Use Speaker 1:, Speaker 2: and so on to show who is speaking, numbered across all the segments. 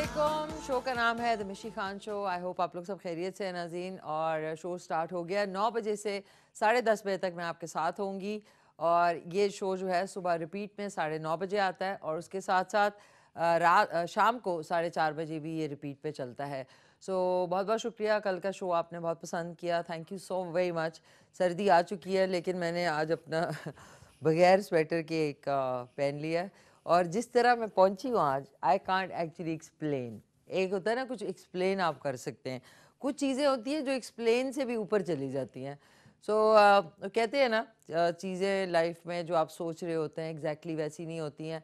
Speaker 1: वालेकुम शो का नाम है दमिशी खान शो आई होप आप लोग सब खैरियत से नाजीन और शो स्टार्ट हो गया नौ बजे से साढ़े दस बजे तक मैं आपके साथ होंगी और ये शो जो है सुबह रिपीट में साढ़े नौ बजे आता है और उसके साथ साथ रात शाम को साढ़े चार बजे भी ये रिपीट पे चलता है सो so, बहुत बहुत शुक्रिया कल का शो आपने बहुत पसंद किया thank you so very much सर्दी आ चुकी है लेकिन मैंने आज अपना बगैर स्वेटर के एक पहन लिया है और जिस तरह मैं पहुंची हूँ आज आई कॉन्ट एक्चुअली एक्सप्लेन एक होता है ना कुछ एक्सप्लेन आप कर सकते हैं कुछ चीज़ें होती हैं जो एक्सप्लेन से भी ऊपर चली जाती हैं सो so, uh, कहते हैं ना uh, चीज़ें लाइफ में जो आप सोच रहे होते हैं एग्जैक्टली exactly वैसी नहीं होती हैं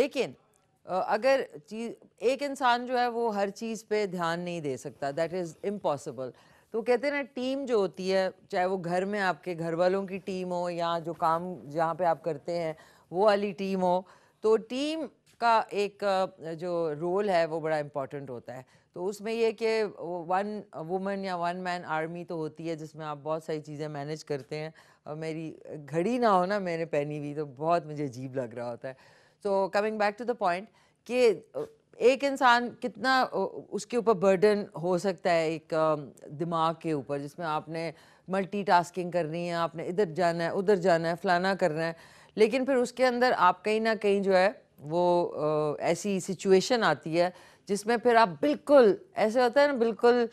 Speaker 1: लेकिन uh, अगर चीज एक इंसान जो है वो हर चीज़ पे ध्यान नहीं दे सकता दैट इज़ इम्पॉसिबल तो कहते हैं ना टीम जो होती है चाहे वो घर में आपके घर वालों की टीम हो या जो काम जहाँ पे आप करते हैं वो वाली टीम हो तो टीम का एक जो रोल है वो बड़ा इम्पॉर्टेंट होता है तो उसमें ये कि वन वुमेन या वन मैन आर्मी तो होती है जिसमें आप बहुत सारी चीज़ें मैनेज करते हैं और मेरी घड़ी ना हो ना मैंने पहनी हुई तो बहुत मुझे अजीब लग रहा होता है तो coming back to the point कि एक इंसान कितना उसके ऊपर बर्डन हो सकता है एक दिमाग के ऊपर जिसमें आपने मल्टीटास्किंग करनी है आपने इधर जाना है उधर जाना है फलाना करना है लेकिन फिर उसके अंदर आप कहीं ना कहीं जो है वो ऐसी सिचुएशन आती है जिसमें फिर आप बिल्कुल ऐसे होता है ना बिल्कुल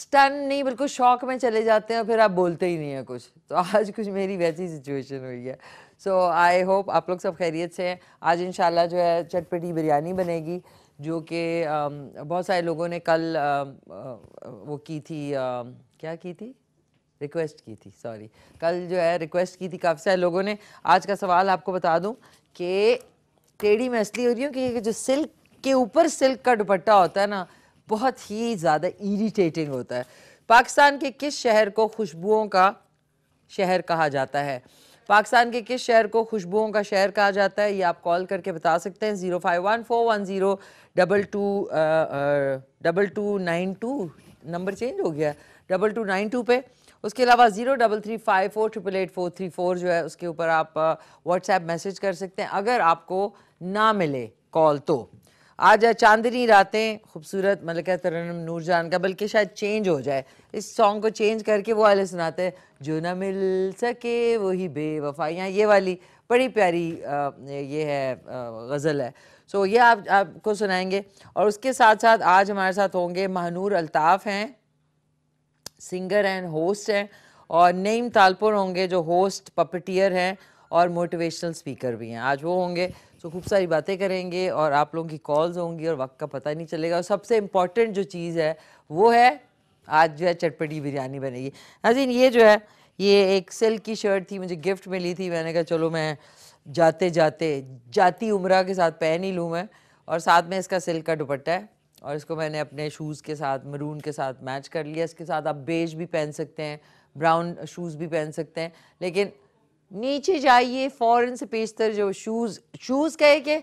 Speaker 1: स्टन नहीं बिल्कुल शौक में चले जाते हैं फिर आप बोलते ही नहीं हैं कुछ तो आज कुछ मेरी वैसी सिचुएशन हुई है सो आई होप आप लोग सब खैरियत से हैं आज इन जो है चटपटी बिरयानी बनेगी जो कि बहुत सारे लोगों ने कल आ, आ, वो की थी आ, क्या की थी रिक्वेस्ट की थी सॉरी कल जो है रिक्वेस्ट की थी काफ़ी सारे लोगों ने आज का सवाल आपको बता दूं कि टेढ़ी मैं इसलिए हो रही हूँ कि जो सिल्क के ऊपर सिल्क का दुपट्टा होता है ना बहुत ही ज़्यादा इरीटेटिंग होता है पाकिस्तान के किस शहर को खुशबुओं का शहर कहा जाता है पाकिस्तान के किस शहर को खुशबुओं का शहर कहा जाता है ये आप कॉल करके बता सकते हैं zero five one four one zero double two double two nine two number change हो गया डबल टू नाइन टू पे उसके अलावा zero double three five four triple eight four three four जो है उसके ऊपर आप व्हाट्सएप मैसेज कर सकते हैं अगर आपको ना मिले कॉल तो आज चांदनी रातें खूबसूरत मलिका तरनम नूरजान का बल्कि शायद चेंज हो जाए इस सॉन्ग को चेंज करके वो वाले सुनाते हैं जो ना मिल सके वही बेवफाइयाँ ये वाली बड़ी प्यारी आ, ये है गज़ल है सो ये आप आपको सुनाएंगे और उसके साथ साथ आज हमारे साथ होंगे महानूर अल्ताफ़ हैं सिंगर एंड होस्ट हैं और नईम तालपुर होंगे जो होस्ट पपटियर हैं और मोटिवेशनल स्पीकर भी हैं आज वो होंगे तो खूब सारी बातें करेंगे और आप लोगों की कॉल्स होंगी और वक्त का पता नहीं चलेगा और सबसे इम्पॉर्टेंट जो चीज़ है वो है आज जो है चटपटी बिरयानी बनेगी नाजीन ये जो है ये एक सिल्क की शर्ट थी मुझे गिफ्ट मिली थी मैंने कहा चलो मैं जाते जाते जाती उम्र के साथ पहन ही लूँ मैं और साथ में इसका सिल्क का दुपट्टा है और इसको मैंने अपने शूज़ के साथ मरून के साथ मैच कर लिया इसके साथ आप बेज भी पहन सकते हैं ब्राउन शूज़ भी पहन सकते हैं लेकिन नीचे जाइए फ़ौरन से पेशतर जो शूज़ शूज़ कहे कि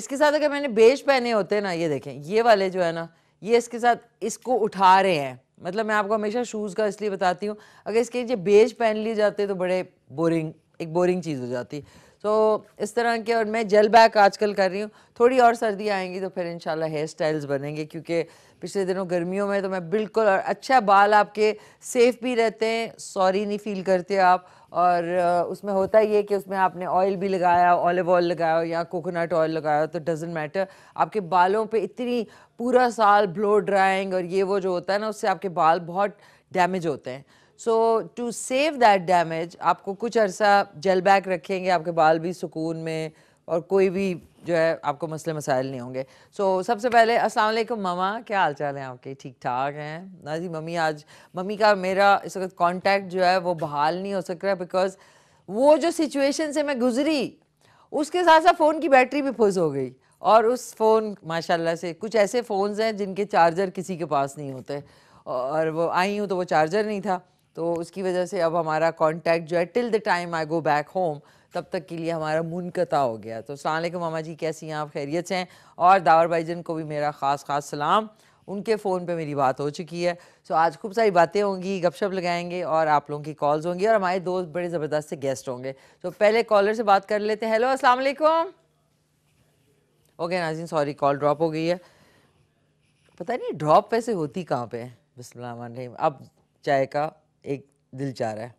Speaker 1: इसके साथ अगर मैंने बेज पहने होते हैं ना ये देखें ये वाले जो है ना ये इसके साथ इसको उठा रहे हैं मतलब मैं आपको हमेशा शूज़ का इसलिए बताती हूँ अगर इसके नीचे बेज पहन लिए जाते तो बड़े बोरिंग एक बोरिंग चीज़ हो जाती so, तो इस तरह के और मैं जेल बैक आजकल कर रही हूँ थोड़ी और सर्दी आएंगी तो फिर इन हेयर स्टाइल्स बनेंगे क्योंकि पिछले दिनों गर्मियों में तो मैं बिल्कुल और अच्छा बाल आपके सेफ़ भी रहते हैं सॉरी नहीं फील करते आप और उसमें होता ये कि उसमें आपने ऑयल भी लगाया ऑलिव ऑयल लगाया या कोकोनट ऑयल लगाया तो डजेंट मैटर आपके बालों पे इतनी पूरा साल ब्लो ड्राइंग और ये वो जो होता है ना उससे आपके बाल बहुत डैमेज होते हैं so to save that damage आपको कुछ अरसा जेल बैक रखेंगे आपके बाल भी सुकून में और कोई भी जो है आपको मसले मसाइल नहीं होंगे सो so, सबसे पहले अस्सलाम वालेकुम ममा क्या हाल चाल हैं आपके ठीक ठाक हैं ना जी मम्मी आज मम्मी का मेरा इस वक्त कॉन्टैक्ट जो है वो बहाल नहीं हो सक रहा बिकॉज वो जो सिचुएशन से मैं गुजरी उसके साथ साथ फ़ोन की बैटरी भी फुज हो गई और उस फ़ोन माशाल्लाह से कुछ ऐसे फ़ोन्स हैं जिनके चार्जर किसी के पास नहीं होते और वो आई हूँ तो वो चार्जर नहीं था तो उसकी वजह से अब हमारा कांटेक्ट जो है till the time I go back home तब तक के लिए हमारा मुनकता हो गया तो सलामकुम मामा जी कैसी हैं आप खैरियत हैं और दावर भाईजन को भी मेरा ख़ास ख़ास सलाम उनके फ़ोन पे मेरी बात हो चुकी है सो आज खूब सारी बातें होंगी गपशप लगाएंगे और आप लोगों की कॉल्स होंगी और हमारे दोस्त बड़े ज़बरदस्त से गेस्ट होंगे तो पहले कॉलर से बात कर लेते हैं hello Aslam okay Nazin sorry call drop हो गई है पता नहीं ड्रॉप वैसे होती कहाँ पर अब चाय का एक दिल चाह रहा है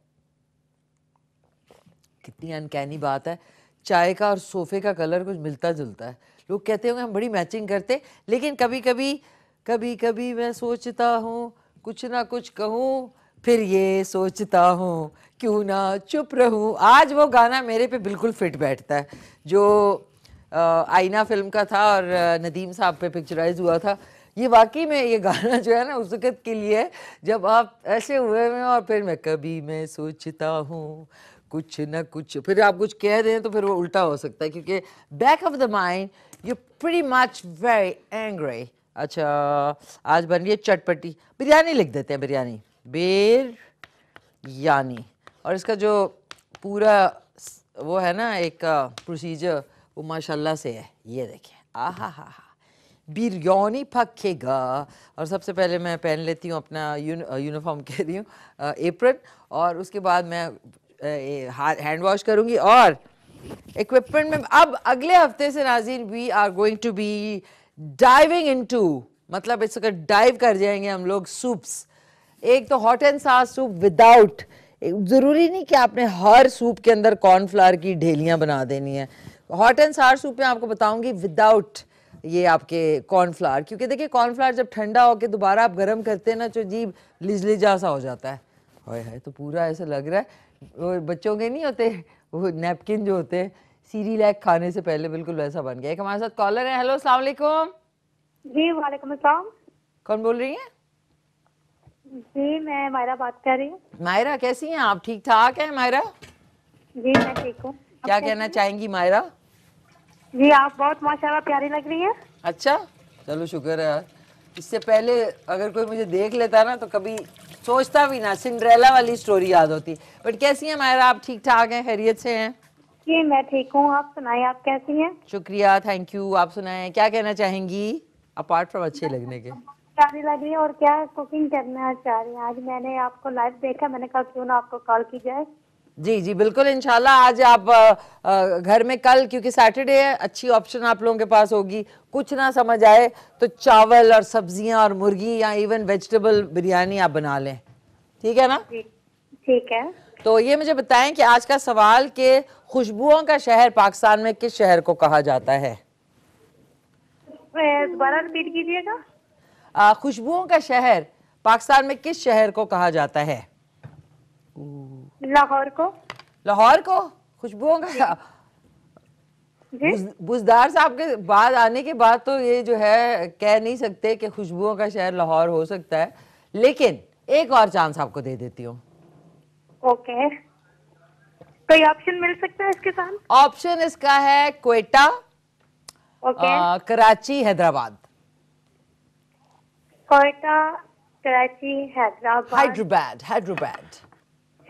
Speaker 1: कितनी अनकैनी बात है चाय का और सोफे का कलर कुछ मिलता जुलता है लोग कहते होंगे हम बड़ी मैचिंग करते लेकिन कभी कभी कभी कभी मैं सोचता हूँ कुछ ना कुछ कहूँ फिर ये सोचता हूँ क्यों ना चुप रहूँ आज वो गाना मेरे पे बिल्कुल फिट बैठता है जो आईना फिल्म का था और नदीम साहब पे पिक्चराइज हुआ था ये वाकई में ये गाना जो है ना उस वक़्त के लिए जब आप ऐसे हुए हैं और फिर मैं कभी मैं सोचता हूँ कुछ ना कुछ फिर आप कुछ कह दें तो फिर वो उल्टा हो सकता है क्योंकि back of the mind you pretty much very angry अच्छा आज बन रही है चटपटी बिरयानी लिख देते हैं बिरयानी बेर यानी और इसका जो पूरा वो है ना एक प्रोसीजर uh, वो माशाल्लाह से है ये देखिए आ हा हा बिरयानी पकेगा और सबसे पहले मैं पहन लेती हूँ अपना यूनिफॉर्म कह रही हूँ एप्रन और उसके बाद मैं हैंड वॉश करूँगी और इक्विपमेंट में अब अगले हफ्ते से Nazin we are going to be diving into मतलब इस वक्त डाइव कर जाएंगे हम लोग सूप्स एक तो hot and sour soup without ज़रूरी नहीं कि आपने हर सूप के अंदर कॉर्नफ्लावर की ढेलियाँ बना देनी है हॉट एंड सार सूप में आपको बताऊंगी विदाउट ये आपके कॉर्नफ्लावर क्योंकि देखिए कॉर्नफ्लावर जब ठंडा होकर दोबारा आप गर्म करते हैं ना तो जीभ लिजलिजा सा हो जाता है हाय हाय तो पूरा ऐसा लग रहा है वो बच्चों के नहीं होते वो नैपकिन जो होते हैं सीरी लैक खाने से पहले बिल्कुल वैसा बन गया एक हमारे साथ कॉलर है हेलो अस्सलाम वालेकुम
Speaker 2: जी वालेकुम अस्सलाम कौन बोल रही है जी मैं मायरा बात कर रही हूँ
Speaker 1: मायरा कैसी हैं आप ठीक ठाक हैं मायरा जी
Speaker 2: मैं ठीक हूँ
Speaker 1: क्या कहना चाहेंगी मायरा जी आप बहुत माशाल्लाह प्यारी लग रही है अच्छा चलो शुक्र है यार इससे पहले अगर कोई मुझे देख लेता ना तो कभी सोचता भी ना सिंड्रेला वाली स्टोरी याद होती बट कैसी है मायरा आप ठीक ठाक है खैरियत से हैं जी मैं ठीक हूँ आप सुनाए आप कैसी हैं शुक्रिया थैंक यू आप सुनाए क्या कहना चाहेंगी अपार्ट फ्रॉम अच्छे लगने के
Speaker 2: प्यारी लग रही है और क्या कुकिंग करना चाह रही है आज मैंने आपको लाइव देखा मैंने कहा क्यों ना आपको कॉल की जाए
Speaker 1: जी जी बिल्कुल इनशाला आज आप आ, घर में कल क्योंकि सैटरडे है अच्छी ऑप्शन आप लोगों के पास होगी कुछ ना समझ आए तो चावल और सब्जियां और मुर्गी या इवन वेजिटेबल बिरयानी आप बना लें ठीक है ना
Speaker 2: ठीक
Speaker 1: है तो ये मुझे बताएं कि आज का सवाल के खुशबुओं का शहर पाकिस्तान में किस शहर को कहा जाता है
Speaker 2: कीजिएगा
Speaker 1: खुशबुओं का शहर पाकिस्तान में किस शहर को कहा जाता है लाहौर को लाहौर को खुशबुओं का बुजदार साहब के बाद आने के बाद तो ये जो है कह नहीं सकते कि खुशबुओं का शहर लाहौर हो सकता है लेकिन एक और चांस आपको दे देती हूँ
Speaker 2: ऑप्शन मिल सकता है इसके साथ
Speaker 1: ऑप्शन इसका है कोयटा ओके आ, कराची हैदराबाद
Speaker 2: कोयटा कराची हैदराबाद हैदराबाद
Speaker 1: हैदराबाद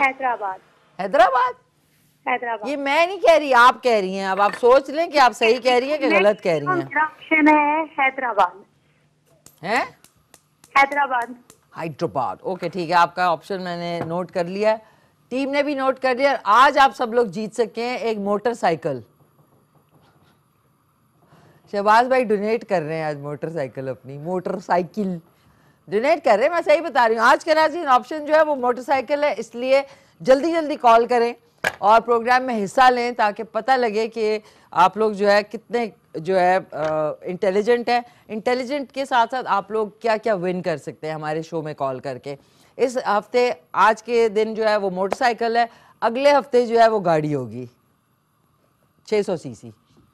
Speaker 1: हैदराबाद हैदराबाद
Speaker 2: हैदराबाद ये मैं नहीं कह रही
Speaker 1: आप कह रही हैं अब आप सोच लें कि आप सही कह रही हैं कि गलत कह रही हैं ऑप्शन है हैदराबाद है हैदराबाद हैदराबाद ओके ठीक है आपका ऑप्शन मैंने नोट कर लिया टीम ने भी नोट कर लिया आज आप सब लोग जीत सके हैं एक मोटरसाइकिल शहबाज भाई डोनेट कर रहे हैं आज मोटरसाइकिल अपनी मोटरसाइकिल डोनेट कर रहे हैं मैं सही बता रही हूँ आज का नाजीन ऑप्शन जो है वो मोटरसाइकिल है इसलिए जल्दी जल्दी कॉल करें और प्रोग्राम में हिस्सा लें ताकि पता लगे कि आप लोग जो है कितने जो है इंटेलिजेंट है इंटेलिजेंट के साथ साथ आप लोग क्या क्या विन कर सकते हैं हमारे शो में कॉल करके इस हफ्ते आज के दिन जो है वो मोटरसाइकिल है अगले हफ्ते जो है वो गाड़ी होगी 600 सीसी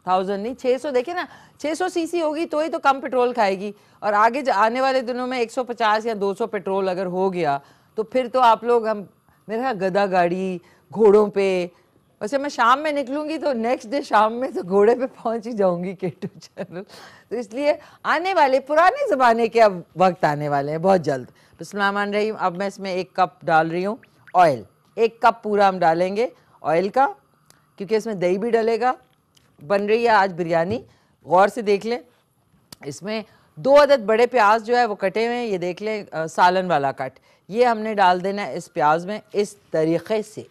Speaker 1: थाउजेंड नहीं छः सौ देखिए ना छः सौ सी सी होगी तो ही तो कम पेट्रोल खाएगी और आगे आने वाले दिनों में एक सौ पचास या दो सौ पेट्रोल अगर हो गया तो फिर तो आप लोग हम मेरे ख्याल गदा गाड़ी घोड़ों पे वैसे मैं शाम में निकलूंगी तो नेक्स्ट डे शाम में तो घोड़े पे पहुंच ही जाऊंगी केटू चैनल तो इसलिए आने वाले पुराने ज़माने के अब वक्त आने वाले हैं बहुत जल्द मान रही हूँ अब मैं इसमें एक कप डाल रही हूँ ऑयल एक कप पूरा हम डालेंगे ऑयल का क्योंकि इसमें दही भी डलेगा बन रही है आज बिरयानी गौर से देख लें इसमें दो अदद बड़े प्याज जो है वो कटे हुए हैं ये देख लें सालन वाला कट ये हमने डाल देना है इस प्याज में इस तरीक़े से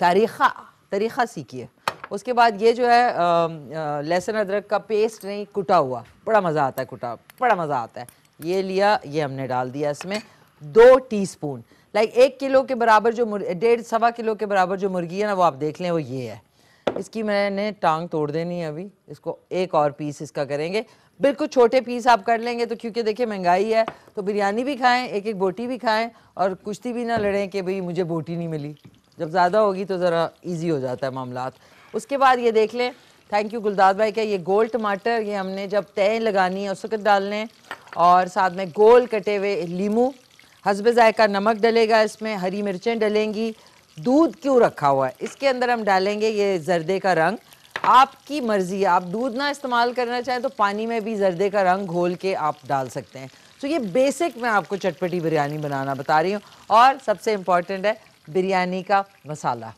Speaker 1: तरीक़ा तरीक़ा सीखिए उसके बाद ये जो है लहसुन अदरक का पेस्ट नहीं कुटा हुआ बड़ा मज़ा आता है कुटा बड़ा मज़ा आता है ये लिया ये हमने डाल दिया इसमें दो टीस्पून लाइक एक किलो के बराबर जो डेढ़ सवा किलो के बराबर जो मुर्गी है ना वो आप देख लें वो ये है इसकी मैंने टांग तोड़ देनी है अभी इसको एक और पीस इसका करेंगे बिल्कुल छोटे पीस आप कर लेंगे तो क्योंकि देखिए महंगाई है तो बिरयानी भी खाएं एक एक बोटी भी खाएं और कुश्ती भी ना लड़ें कि भाई मुझे बोटी नहीं मिली जब ज़्यादा होगी तो ज़रा ईजी हो जाता है मामला उसके बाद ये देख लें थैंक यू गुलदाद भाई का ये गोल टमाटर ये हमने जब तय लगानी है उस वक्त डाल लें और साथ में गोल कटे हुए लीमू हसब जायका नमक डलेगा इसमें हरी मिर्चें डलेंगी दूध क्यों रखा हुआ है इसके अंदर हम डालेंगे ये जर्दे का रंग आपकी मर्ज़ी है आप दूध ना इस्तेमाल करना चाहें तो पानी में भी जर्दे का रंग घोल के आप डाल सकते हैं तो ये बेसिक मैं आपको चटपटी बिरयानी बनाना बता रही हूँ और सबसे इम्पॉर्टेंट है बिरयानी का मसाला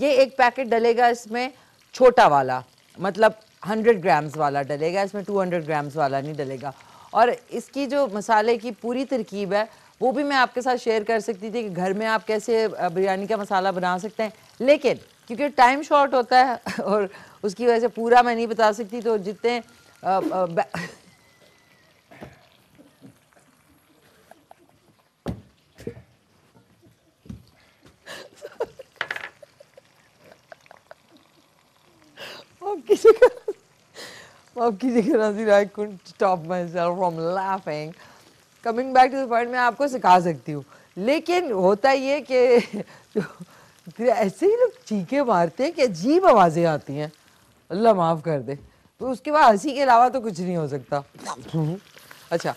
Speaker 1: ये एक पैकेट डलेगा इसमें छोटा वाला मतलब 100 ग्राम्स वाला डलेगा इसमें 200 ग्राम्स वाला नहीं डलेगा और इसकी जो मसाले की पूरी तरकीब है वो भी मैं आपके साथ शेयर कर सकती थी कि घर में आप कैसे बिरयानी का मसाला बना सकते हैं लेकिन क्योंकि टाइम शॉर्ट होता है और उसकी वजह से पूरा मैं नहीं बता सकती तो जितने आ, आ,
Speaker 3: Well, Kizikanazi, I couldn't stop myself
Speaker 1: from laughing coming back to the point मैं आपको सिखा सकती हूँ लेकिन होता ये कि फिर ऐसे ही लोग चीखे मारते हैं कि अजीब आवाज़ें आती हैं अल्लाह माफ़ कर दे तो उसके बाद हंसी के अलावा तो कुछ नहीं हो सकता अच्छा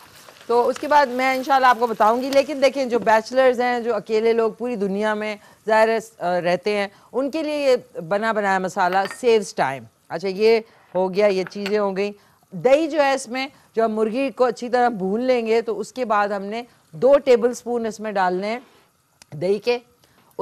Speaker 1: तो उसके बाद मैं इंशाल्लाह आपको बताऊंगी लेकिन देखें जो बैचलर्स हैं जो अकेले लोग पूरी दुनिया में ज़ाहिर रहते हैं उनके लिए ये बना बनाया मसाला सेव्स टाइम अच्छा ये हो गया ये चीज़ें हो गई दही जो है इसमें जब हम मुर्गी को अच्छी तरह भून लेंगे तो उसके बाद हमने दो टेबल स्पून इसमें डालने हैं दही के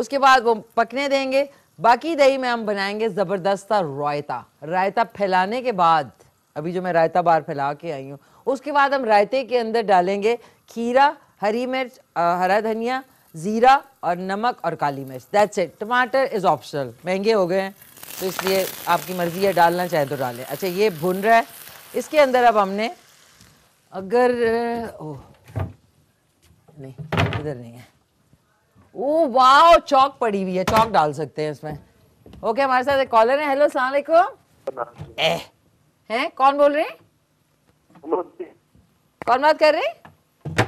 Speaker 1: उसके बाद वो पकने देंगे बाकी दही में हम बनाएंगे ज़बरदस्त रायता रायता फैलाने के बाद अभी जो मैं रायता बार फैला के आई हूँ उसके बाद हम रायते के अंदर डालेंगे खीरा हरी मिर्च हरा धनिया ज़ीरा और नमक और काली मिर्च दैट्स इट टमाटर इज़ ऑप्शनल महंगे हो गए हैं तो इसलिए आपकी मर्ज़ी है डालना चाहे तो डालें अच्छा ये भुन रहा है इसके अंदर अब हमने अगर ओ नहीं इधर नहीं है ओ वाह चौक पड़ी हुई है चौक डाल सकते हैं इसमें ओके हमारे साथ एक कॉलर है हेलो सलामकुम हैं कौन बोल रहे हैं
Speaker 2: कौन बात कर रहे हैं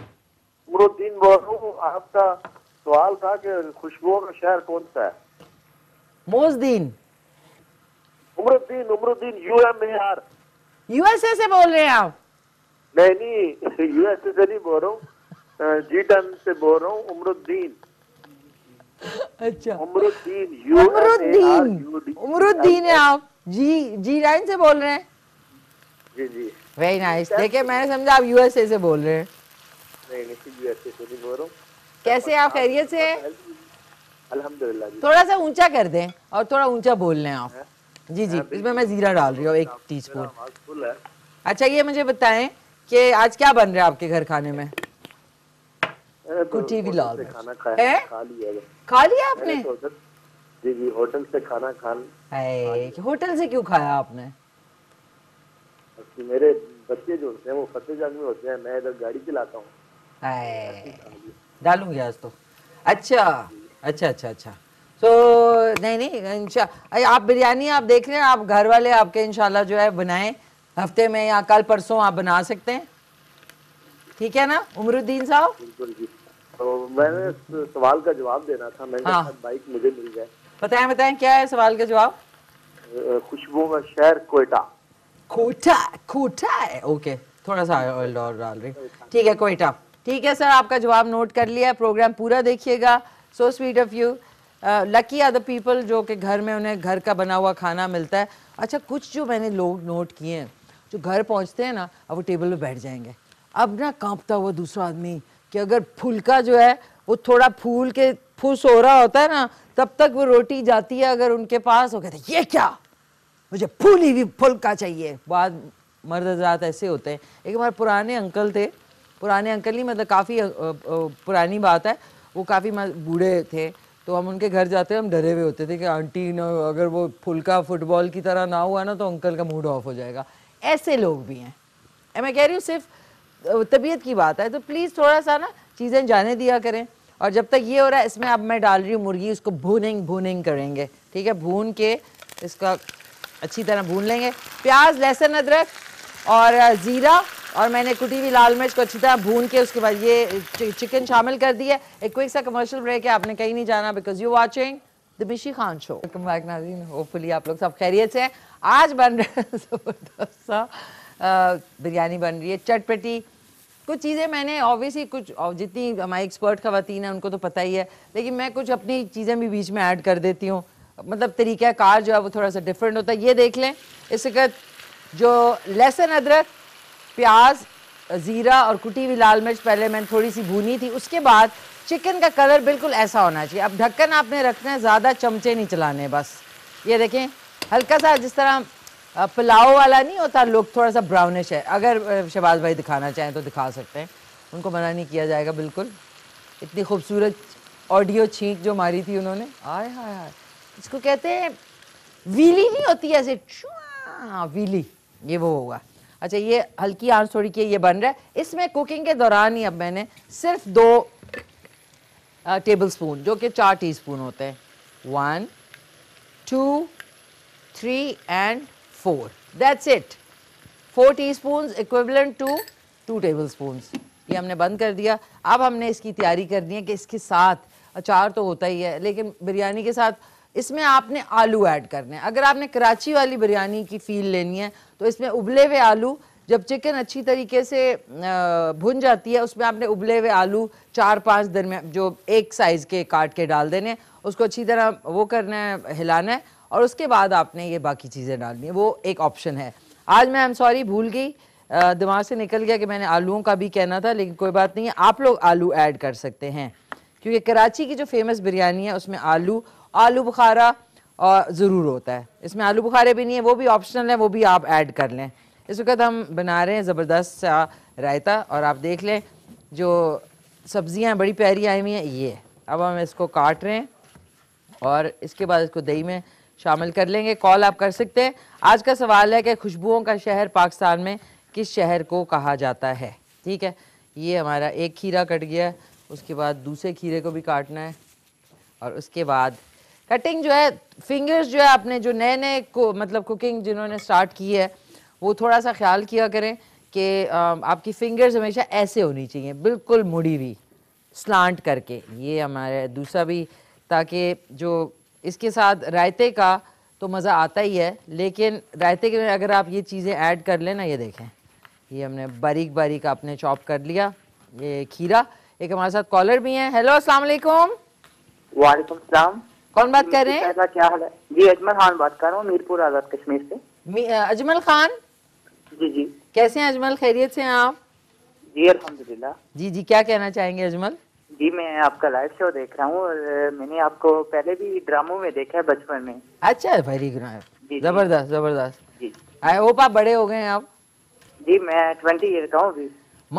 Speaker 2: मुरुद्दीन बोल रहा हूँ आपका सवाल था कि खुशबू का शहर कौन सा है
Speaker 1: Mozdin
Speaker 2: Umaruddin Umaruddin U M A R USA से बोल रहे हैं आप मैं नहीं यूएसए से नहीं बोल रहा हूँ जी टन से बोल रहा हूँ उमरुद्दीन अच्छा उमरुद्दीन e उमरुद्दीन उमरुद्दीन है आप
Speaker 1: जी जी नाइन से बोल रहे हैं जी जी वेरी नाइस देखिए मैंने समझा आप यूएसए से बोल रहे हैं
Speaker 3: नहीं नहीं यूएसए से नहीं बोल रहा हूँ
Speaker 1: कैसे आप खैरियत से
Speaker 2: अल्हम्दुलिल्लाह थोड़ा सा
Speaker 1: ऊंचा कर दें और थोड़ा ऊंचा बोल लें आप जी जी इसमें मैं जीरा डाल रही हूँ एक
Speaker 2: टीस्पून
Speaker 1: अच्छा ये मुझे बताएं कि आज क्या बन रहा है आपके घर खाने में
Speaker 2: तो कुटी भी लाल खाना खाया खा लिया खा लिया आपने जी जी होटल से खाना खान
Speaker 1: होटल से क्यों खाया आपने
Speaker 2: मेरे बच्चे जो होते हैं वो फतेहगंज
Speaker 3: में होते हैं मैं इधर गाड़ी चलाता हूँ
Speaker 1: तो डालूंगी आज तो अच्छा अच्छा अच्छा अच्छा तो नहीं नहीं इंशा आप बिरयानी आप देख रहे हैं आप घर वाले आपके इंशाल्लाह जो है बनाएं हफ्ते में या कल परसों आप बना सकते हैं ठीक है ना उमरुद्दीन साहब
Speaker 2: तो मैंने सवाल का
Speaker 1: जवाब देना था मैंने हाँ। बाइक मुझे मिल जाए बताए बताए क्या है सवाल का जवाब खुशबू का शहर कोयटा कोटा कोटा है ओके थोड़ा सा ऑयल और डाल रही ठीक है कोयटा ठीक है सर आपका जवाब नोट कर लिया प्रोग्राम पूरा देखिएगा so sweet of you lucky are the people जो कि घर में उन्हें घर का बना हुआ खाना मिलता है अच्छा कुछ जो मैंने लोग नोट किए हैं जो घर पहुंचते हैं ना अब वो टेबल पे बैठ जाएंगे अब ना कांपता हुआ दूसरा आदमी कि अगर फुलका जो है वो थोड़ा फूल के फूस हो रहा होता है ना तब तक वो रोटी जाती है अगर उनके पास वो कहते ये क्या मुझे फूली हुई फुलका चाहिए बाद मर्द हजरात ऐसे होते हैं एक हमारे पुराने अंकल थे पुराने अंकल ही मतलब काफ़ी पुरानी बात है वो काफ़ी बूढ़े थे तो हम उनके घर जाते हम डरे हुए होते थे कि आंटी ना अगर वो फुलका फुटबॉल की तरह ना हुआ ना तो अंकल का मूड ऑफ हो जाएगा ऐसे लोग भी हैं मैं कह रही हूँ सिर्फ तबीयत की बात है तो प्लीज़ थोड़ा सा ना चीज़ें जाने दिया करें और जब तक ये हो रहा है इसमें अब मैं डाल रही हूँ मुर्गी उसको भूनिंग भूनिंग करेंगे ठीक है भून के इसका अच्छी तरह भून लेंगे प्याज लहसुन अदरक और ज़ीरा और मैंने कुटी हुई लाल मिर्च को अच्छी तरह भून के उसके बाद ये चिकन शामिल कर दिया एक क्विक सा कमर्शियल ब्रेक है आपने कहीं नहीं जाना because you watching the Khan show welcome back Nazin hopefully आप लोग सब खैरियत से हैं आज बन रहे है ज़बरदस्त सा बिरयानी बन रही है चटपटी कुछ चीज़ें मैंने ऑब्वियसली कुछ जितनी हमारी एक्सपर्ट खातन है उनको तो पता ही है लेकिन मैं कुछ अपनी चीज़ें भी बीच में ऐड कर देती हूँ मतलब तरीका कार जो है वो थोड़ा सा डिफरेंट होता है ये देख लें इस वक्त जो लहसुन अदरक प्याज ज़ीरा और कुटी हुई लाल मिर्च पहले मैंने थोड़ी सी भूनी थी उसके बाद चिकन का कलर बिल्कुल ऐसा होना चाहिए अब ढक्कन आपने रखना है ज़्यादा चमचे नहीं चलाने बस ये देखें हल्का सा जिस तरह पुलाव वाला नहीं होता लोग थोड़ा सा ब्राउनिश है अगर शहबाज भाई दिखाना चाहें तो दिखा सकते हैं उनको मना नहीं किया जाएगा बिल्कुल इतनी खूबसूरत ऑडियो छींक जो मारी थी उन्होंने आय हाय हाय इसको कहते हैं वीली नहीं होती ऐसे हाँ ये वो होगा अच्छा ये हल्की आंच थोड़ी की ये बन रहा है इसमें कुकिंग के दौरान ही अब मैंने सिर्फ दो टेबल स्पून जो कि चार टीस्पून होते हैं one two three and four that's it four spoon equivalent to two tablespoon ये हमने बंद कर दिया अब हमने इसकी तैयारी करनी है कि इसके साथ अचार तो होता ही है लेकिन बिरयानी के साथ इसमें आपने आलू ऐड करने हैं अगर आपने कराची वाली बिरयानी की फील लेनी है तो इसमें उबले हुए आलू जब चिकन अच्छी तरीके से भुन जाती है उसमें आपने उबले हुए आलू चार पाँच दरमिया जो एक साइज़ के काट के डाल देने उसको अच्छी तरह वो करना है हिलाना है और उसके बाद आपने ये बाकी चीज़ें डालनी है वो एक ऑप्शन है आज मैं आई एम सॉरी भूल गई दिमाग से निकल गया कि मैंने आलूओं का भी कहना था लेकिन कोई बात नहीं है आप लोग आलू ऐड कर सकते हैं क्योंकि कराची की जो फेमस बिरयानी है उसमें आलू आलू बुखारा और ज़रूर होता है इसमें आलू बुखारे भी नहीं है वो भी ऑप्शनल है वो भी आप ऐड कर लें इस वक्त हम बना रहे हैं ज़बरदस्त सा रायता और आप देख लें जो सब्ज़ियाँ बड़ी प्यारी आई हुई हैं ये अब हम इसको काट रहे हैं और इसके बाद इसको दही में शामिल कर लेंगे कॉल आप कर सकते हैं आज का सवाल है कि खुशबुओं का शहर पाकिस्तान में किस शहर को कहा जाता है ठीक है ये हमारा एक खीरा कट गया उसके बाद दूसरे खीरे को भी काटना है और उसके बाद कटिंग जो है फिंगर्स जो है आपने जो नए नए को मतलब कुकिंग जिन्होंने स्टार्ट की है वो थोड़ा सा ख्याल किया करें कि आपकी फिंगर्स हमेशा ऐसे होनी चाहिए बिल्कुल मुड़ी हुई स्लांट करके ये हमारा दूसरा भी ताकि जो इसके साथ रायते का तो मज़ा आता ही है लेकिन रायते के में अगर आप ये चीज़ें ऐड कर लें ना ये देखें ये हमने बारीक बारीक आपने चॉप कर लिया ये खीरा एक हमारे साथ कॉलर भी हैं हेलो अस्सलाम वालेकुम
Speaker 2: वालेकुम कौन बात कर रहे हैं क्या हाल है जी अजमल खान बात कर रहा हूँ मीरपुर आजाद कश्मीर
Speaker 1: से अजमल खान जी जी कैसे हैं अजमल खैरियत से हैं आप जी
Speaker 2: अलहमदिल्ला
Speaker 1: जी जी क्या कहना चाहेंगे
Speaker 2: अजमल जी मैं आपका लाइव शो देख रहा हूँ और मैंने आपको पहले भी ड्रामो में देखा है बचपन में
Speaker 1: अच्छा वेरी गुड जबरदस्त जबरदस्त जी आई होप आप बड़े हो गए आप
Speaker 2: जी मैं ट्वेंटी ईयर का हूँ अभी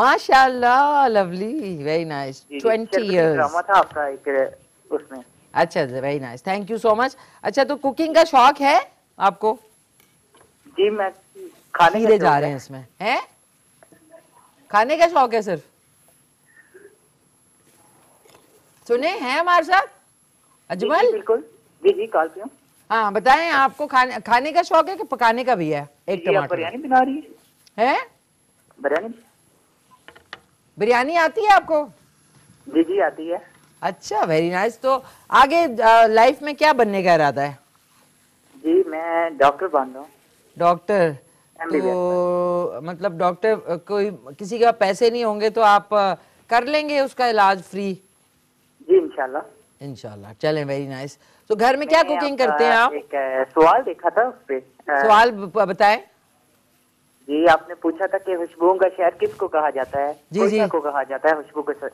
Speaker 1: माशाल्लाह lovely very nice twenty year drama था
Speaker 2: आपका एक
Speaker 1: उसमें अच्छा very nice thank you so much अच्छा तो कुकिंग का शौक है आपको जी मैं खाने का जा रहे हैं इसमें हैं खाने का शौक है सिर्फ सुने हैं हमारे साथ
Speaker 2: अजमल बिल्कुल जी जी कॉल पे
Speaker 1: हाँ बताएं आपको खाने खाने का शौक है कि पकाने का भी है एक टमाटर बिरयानी बना रही है बिरयानी बिरयानी आती है आपको जी जी आती है अच्छा वेरी नाइस तो आगे लाइफ में क्या बनने का इरादा है
Speaker 2: जी मैं डॉक्टर
Speaker 1: बन रहा हूँ डॉक्टर तो मतलब डॉक्टर कोई किसी के पैसे नहीं होंगे तो आप कर लेंगे उसका इलाज फ्री जी इंशाल्लाह इंशाल्लाह चलें वेरी नाइस तो घर में क्या कुकिंग करते हैं आप एक
Speaker 2: सवाल देखा था उस पे सवाल बताएं जी आपने पूछा था कि खुशबुओं का शहर किसको कहा
Speaker 1: जाता है जी जी को कहा जाता है खुशबू का शहर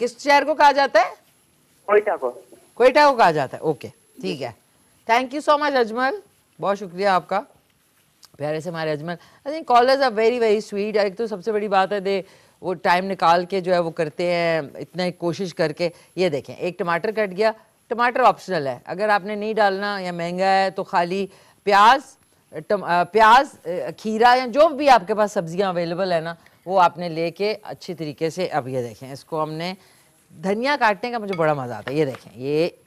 Speaker 1: किस शहर को कहा जाता है कोयटा को कोयटा को कहा जाता है ओके ठीक है thank you so much Ajmal बहुत शुक्रिया आपका प्यारे से हमारे Ajmal I think callers are very very sweet एक तो सबसे बड़ी बात है दे वो टाइम निकाल के जो है वो करते हैं इतना ही कोशिश करके ये देखें एक टमाटर कट गया टमाटर ऑप्शनल है अगर आपने नहीं डालना या महंगा है तो खाली प्याज टम, प्याज खीरा या जो भी आपके पास सब्जियां अवेलेबल है ना वो आपने लेके अच्छी तरीके से अब ये देखें इसको हमने धनिया काटने का मुझे बड़ा मज़ा आता है ये देखें ये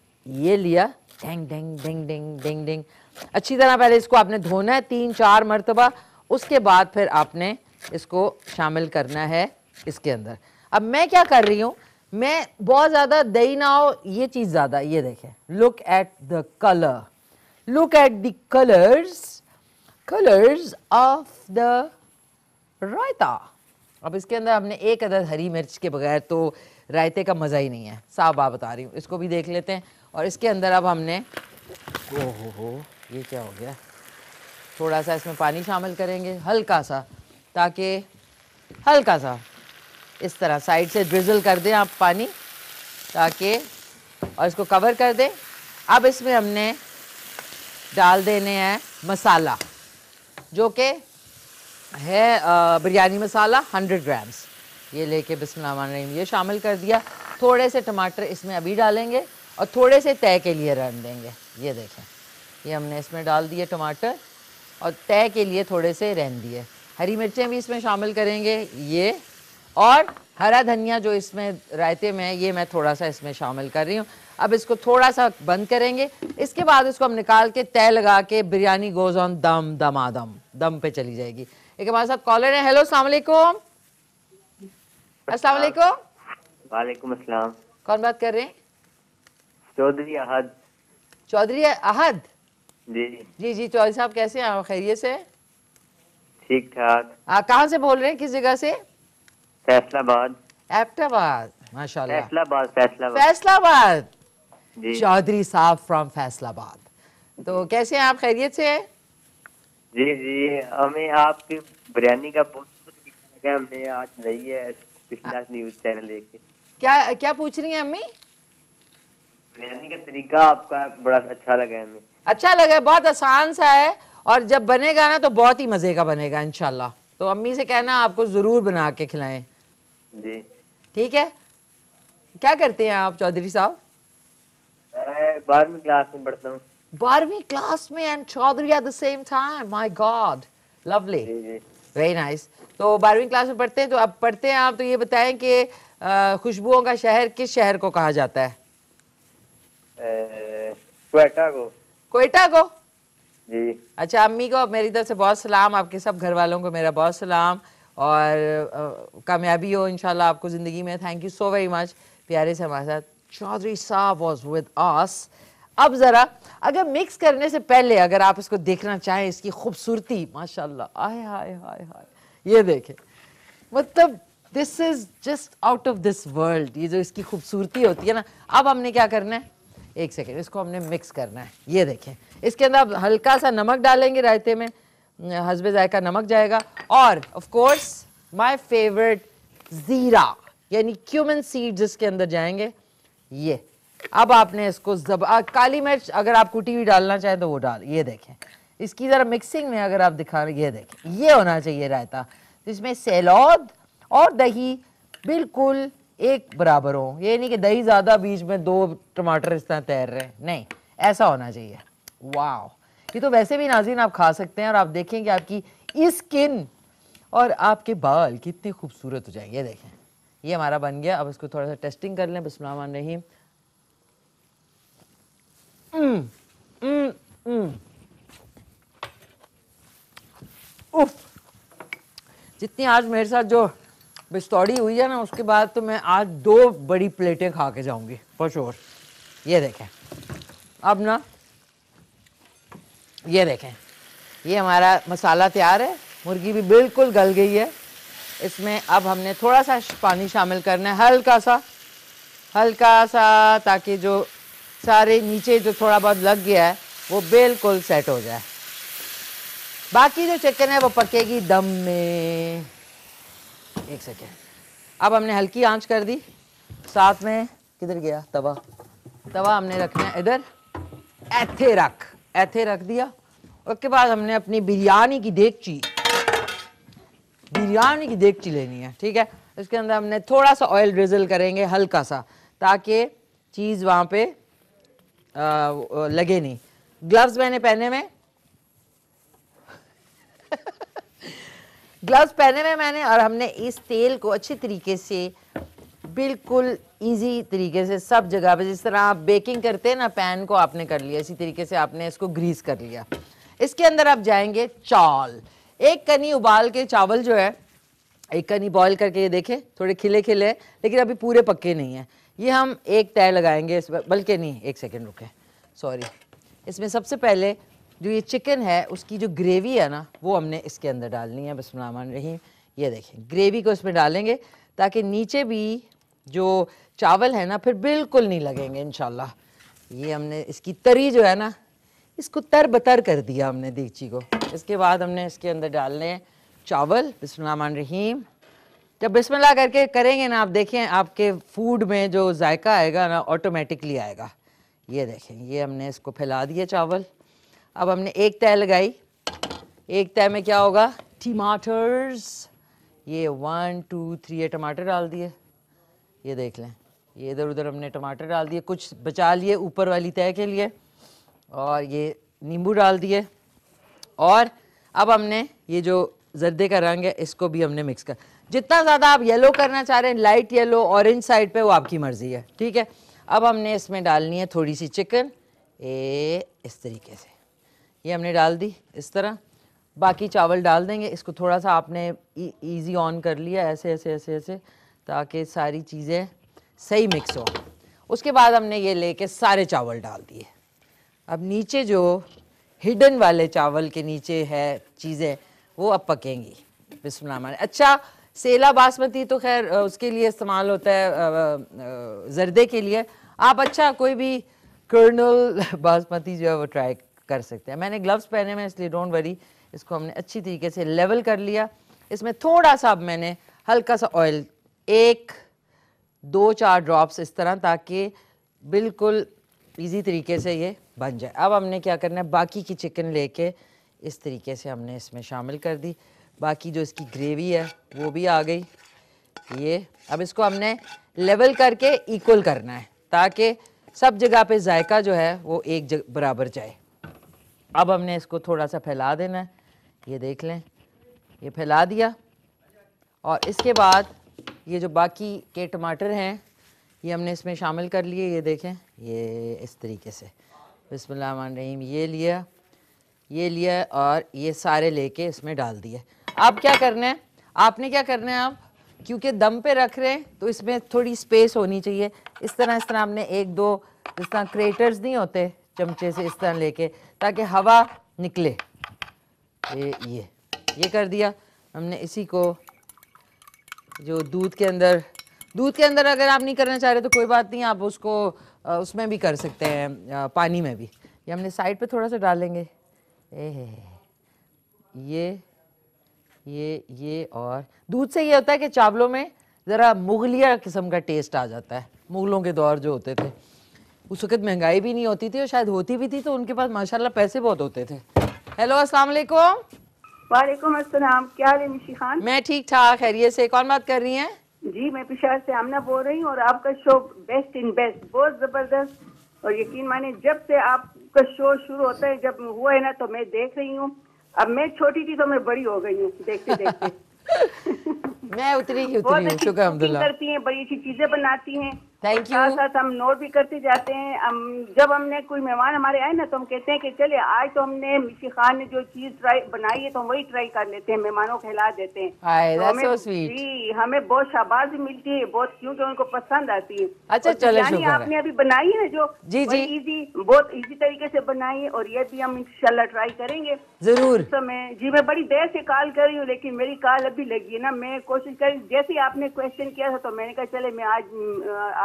Speaker 1: ये लिया डेंग डेंग डेंग डेंग डेंग डेंग अच्छी तरह पहले इसको आपने धोना है तीन चार मरतबा उसके बाद फिर आपने इसको शामिल करना है इसके अंदर अब मैं क्या कर रही हूँ मैं बहुत ज़्यादा दही ना हो ये चीज़ ज़्यादा ये देखें look at the colour look at the colours colours of the raita अब इसके अंदर हमने एक अदद हरी मिर्च के बगैर तो रायते का मज़ा ही नहीं है साफ बात बता रही हूँ इसको भी देख लेते हैं और इसके अंदर अब हमने
Speaker 2: ओहो हो ये क्या हो गया
Speaker 1: थोड़ा सा इसमें पानी शामिल करेंगे हल्का सा ताकि हल्का सा इस तरह साइड से ड्रिजल कर दें आप पानी ताकि और इसको कवर कर दें अब इसमें हमने डाल देने हैं मसाला जो कि है बिरयानी मसाला 100 ग्राम्स ये लेके बिस्मिल्लाम ये शामिल कर दिया थोड़े से टमाटर इसमें अभी डालेंगे और थोड़े से तय के लिए रन देंगे ये देखें ये हमने इसमें डाल दिए टमाटर और तय के लिए थोड़े से रहन दिए हरी मिर्चें भी इसमें शामिल करेंगे ये और हरा धनिया जो इसमें रायते में है ये मैं थोड़ा सा इसमें शामिल कर रही हूँ अब इसको थोड़ा सा बंद करेंगे इसके बाद इसको हम निकाल के तय लगा के बिरयानी गोज ऑन दम दम आदम दम पे चली जाएगी एक हमारे साथ कॉलर है हेलो सलामकुम अस्सलाम वालेकुम
Speaker 2: वालेकुम अस्सलाम
Speaker 1: कौन बात कर रहे हैं
Speaker 2: चौधरी अहद
Speaker 1: चौधरी अहद जी जी जी चौधरी साहब कैसे हैं आप खैरियत से
Speaker 2: ठीक ठाक
Speaker 1: आप कहाँ से बोल रहे हैं किस जगह से
Speaker 2: फैसलाबाद
Speaker 1: एबटाबाद
Speaker 2: माशाल्लाह फैसलाबाद फैसलाबाद
Speaker 1: फैसलाबाद चौधरी साहब फ्रॉम फैसलाबाद तो कैसे हैं आप खैरियत से
Speaker 2: जी जी हमें आपकी बिरयानी का बहुत शुक्रिया हमने आज नहीं है पिछला न्यूज चैनल देखे
Speaker 1: क्या क्या पूछ रही है अम्मी
Speaker 2: बिरयानी का तरीका आपका बड़ा अच्छा लगा हमें
Speaker 1: अच्छा लगा बहुत आसान सा है और जब बनेगा ना तो बहुत ही मजे का बनेगा इनशाला तो अम्मी से कहना आपको जरूर बना के खिलाएं जी ठीक है क्या करते हैं आप चौधरी साहब
Speaker 2: बारहवीं क्लास में पढ़ता हूँ
Speaker 1: बारहवीं क्लास में and Chaudhary at the same time my God lovely very nice तो बारहवीं क्लास में पढ़ते हैं तो अब पढ़ते हैं आप तो ये बताएं कि खुशबुओं का शहर किस शहर को कहा जाता है कोयटा को कोयटा को जी अच्छा अम्मी को मेरी तरफ से बहुत सलाम आपके सब घर वालों को मेरा बहुत सलाम और कामयाबी हो इनशाला आपको ज़िंदगी में thank you so very much प्यारे से हमारे साथ चौधरी साहब वॉज विद आस अब ज़रा अगर मिक्स करने से पहले अगर आप इसको देखना चाहें इसकी खूबसूरती माशाल्लाह आए हाय हाय हाय ये देखें मतलब this is just out of this world ये जो इसकी खूबसूरती होती है ना अब हमने क्या करना है एक सेकेंड इसको हमने मिक्स करना है ये देखें इसके अंदर आप हल्का सा नमक डालेंगे रायते में हसबे जायका नमक जाएगा और ऑफ कोर्स माय फेवरेट ज़ीरा यानी क्यूमन सीड्स इसके अंदर जाएंगे ये अब आपने इसको जब काली मिर्च अगर आप कुटी हुई डालना चाहें तो वो डाल ये देखें इसकी ज़रा मिक्सिंग में अगर आप दिखा रहे ये देखें ये होना चाहिए रायता जिसमें सैलौद और दही बिल्कुल एक बराबर हो ये नहीं कि दही ज़्यादा बीच में दो टमाटर इस तरह तैर रहे हैं नहीं ऐसा होना चाहिए वाह ये तो वैसे भी नाजिन आप खा सकते हैं और आप देखें कि आपकी स्किन और आपके बाल कितने खूबसूरत हो जाएंगे देखें ये हमारा बन गया अब इसको थोड़ा सा टेस्टिंग कर लें बिस्मिल्लाह रहीम हम्म, हम्म, हम्म। उफ जितनी आज मेरे साथ जो बिस्तौड़ी हुई है ना उसके बाद तो मैं आज दो बड़ी प्लेटें खा के जाऊंगी फॉर श्योर ये देखें अब ना ये देखें ये हमारा मसाला तैयार है मुर्गी भी बिल्कुल गल गई है इसमें अब हमने थोड़ा सा पानी शामिल करना है हल्का सा हल्का सा ताकि जो सारे नीचे जो थोड़ा बहुत लग गया है वो बिल्कुल सेट हो जाए बाकी जो चिकन है वो पकेगी दम में एक सेकेंड अब हमने हल्की आंच कर दी साथ में किधर गया तवा तवा हमने रखना है इधर ऐथे रख ऐथे रख दिया उसके बाद हमने अपनी बिरयानी की देगची बिरयानी की देगची लेनी है ठीक है इसके अंदर हमने थोड़ा सा ऑयल ड्रिजल करेंगे हल्का सा ताकि चीज़ वहाँ पे आ, लगे नहीं ग्लव्स मैंने पहने में ग्लव्स पहने हुए मैंने और हमने इस तेल को अच्छी तरीके से बिल्कुल इजी तरीके से सब जगह पर जिस तरह आप बेकिंग करते हैं ना पैन को आपने कर लिया इसी तरीके से आपने इसको ग्रीस कर लिया इसके अंदर आप जाएंगे चावल एक कनी उबाल के चावल जो है एक कनी बॉईल करके ये देखें थोड़े खिले खिले लेकिन अभी पूरे पक्के नहीं है ये हम एक तय लगाएंगे इस बल्कि नहीं एक सेकेंड रुके सॉरी इसमें सबसे पहले जो ये चिकन है उसकी जो ग्रेवी है ना वो हमने इसके अंदर डालनी है बसमान रहीम ये देखें ग्रेवी को इसमें डालेंगे ताकि नीचे भी जो चावल है ना फिर बिल्कुल नहीं लगेंगे इन ये हमने इसकी तरी जो है ना इसको तर बतर कर दिया हमने दीची को इसके बाद हमने इसके अंदर डालने हैं चावल बसमान रहीम जब बिस्मिल्लाह करके करेंगे ना आप देखें आपके फूड में जो जायका आएगा ना ऑटोमेटिकली आएगा ये देखें ये हमने इसको फैला दिया चावल अब हमने एक तय लगाई एक तय में क्या होगा टमाटर्स ये वन टू थ्री ये टमाटर डाल दिए ये देख लें ये इधर उधर हमने टमाटर डाल दिए कुछ बचा लिए ऊपर वाली तय के लिए और ये नींबू डाल दिए और अब हमने ये जो जर्दे का रंग है इसको भी हमने मिक्स कर जितना ज़्यादा आप येलो करना चाह रहे हैं लाइट येलो ऑरेंज साइड पे वो आपकी मर्ज़ी है ठीक है अब हमने इसमें डालनी है थोड़ी सी चिकन ए इस तरीके से ये हमने डाल दी इस तरह बाकी चावल डाल देंगे इसको थोड़ा सा आपने इजी ऑन कर लिया ऐसे ऐसे ऐसे ऐसे ताकि सारी चीज़ें सही मिक्स हो उसके बाद हमने ये लेके सारे चावल डाल दिए अब नीचे जो हिडन वाले चावल के नीचे है चीज़ें वो अब पकेंगी बिस्मिल्लाह अच्छा सेला बासमती तो खैर उसके लिए इस्तेमाल होता है जर्दे के लिए आप अच्छा कोई भी कर्नल बासमती जो है वो ट्राई कर सकते हैं मैंने ग्लव्स पहने में इसलिए डोंट वरी इसको हमने अच्छी तरीके से लेवल कर लिया इसमें थोड़ा सा अब मैंने हल्का सा ऑयल एक दो चार ड्रॉप्स इस तरह ताकि बिल्कुल इजी तरीके से ये बन जाए अब हमने क्या करना है बाकी की चिकन लेके इस तरीके से हमने इसमें शामिल कर दी बाकी जो इसकी ग्रेवी है वो भी आ गई ये अब इसको हमने लेवल करके इक्वल करना है ताकि सब जगह पे जायका जो है वो एक बराबर जाए अब हमने इसको थोड़ा सा फैला देना है ये देख लें ये फैला दिया और इसके बाद ये जो बाकी के टमाटर हैं ये हमने इसमें शामिल कर लिए ये देखें ये इस तरीके से बसमीम ये लिया ये लिया और ये सारे लेके इसमें डाल दिए अब क्या करना है आपने क्या करना है आप क्योंकि दम पे रख रहे हैं तो इसमें थोड़ी स्पेस होनी चाहिए इस तरह इस तरह हमने एक दो जिस तरह क्रेटर्स नहीं होते चमचे से इस तरह लेके ताकि हवा निकले ये ये ये कर दिया हमने इसी को जो दूध के अंदर दूध के अंदर अगर आप नहीं करना चाह रहे तो कोई बात नहीं आप उसको उसमें भी कर सकते हैं पानी में भी ये हमने साइड पे थोड़ा सा डालेंगे ए ये ये ये और दूध से ये होता है कि चावलों में ज़रा मुगलिया किस्म का टेस्ट आ जाता है मुगलों के दौर जो होते थे उस वक्त महंगाई भी नहीं होती थी और शायद होती भी थी तो उनके पास माशाल्लाह पैसे बहुत होते थे हेलो अस्सलाम वालेकुम
Speaker 2: वालेकुम अस्सलाम क्या है निशी खान मैं ठीक ठाक खैरियत से कौन बात कर रही है जी मैं पिशा से आमना बोल रही हूँ और आपका शो बेस्ट इन बेस्ट बहुत जबरदस्त और यकीन माने जब से आपका शो शुरू होता है जब हुआ है ना तो मैं देख रही हूँ अब मैं छोटी थी तो मैं बड़ी हो गई हूँ देखते देखते मैं उतरी ही उतनी हूँ करती हैं बड़ी अच्छी चीजें बनाती हैं थैंक यू साथ साथ हम नोट भी करते जाते हैं हम जब हमने कोई मेहमान हमारे आए ना तो हम कहते हैं कि चले आज तो हमने मिशी खान ने जो चीज ट्राई बनाई है तो हम वही ट्राई कर लेते हैं मेहमानों को हिला देते हैं आए, तो हमें, so जी हमें बहुत शाबाजी मिलती है बहुत क्योंकि उनको पसंद आती है अच्छा चलो आपने अभी बनाई है ना जो जी जी इजी बहुत इजी तरीके से बनाई है और ये भी हम इनशाला ट्राई करेंगे जरूर समय जी मैं बड़ी देर से कॉल कर रही हूँ लेकिन मेरी कॉल अभी लगी है ना मैं कोशिश करी जैसे आपने क्वेश्चन किया था तो मैंने कहा चले मैं आज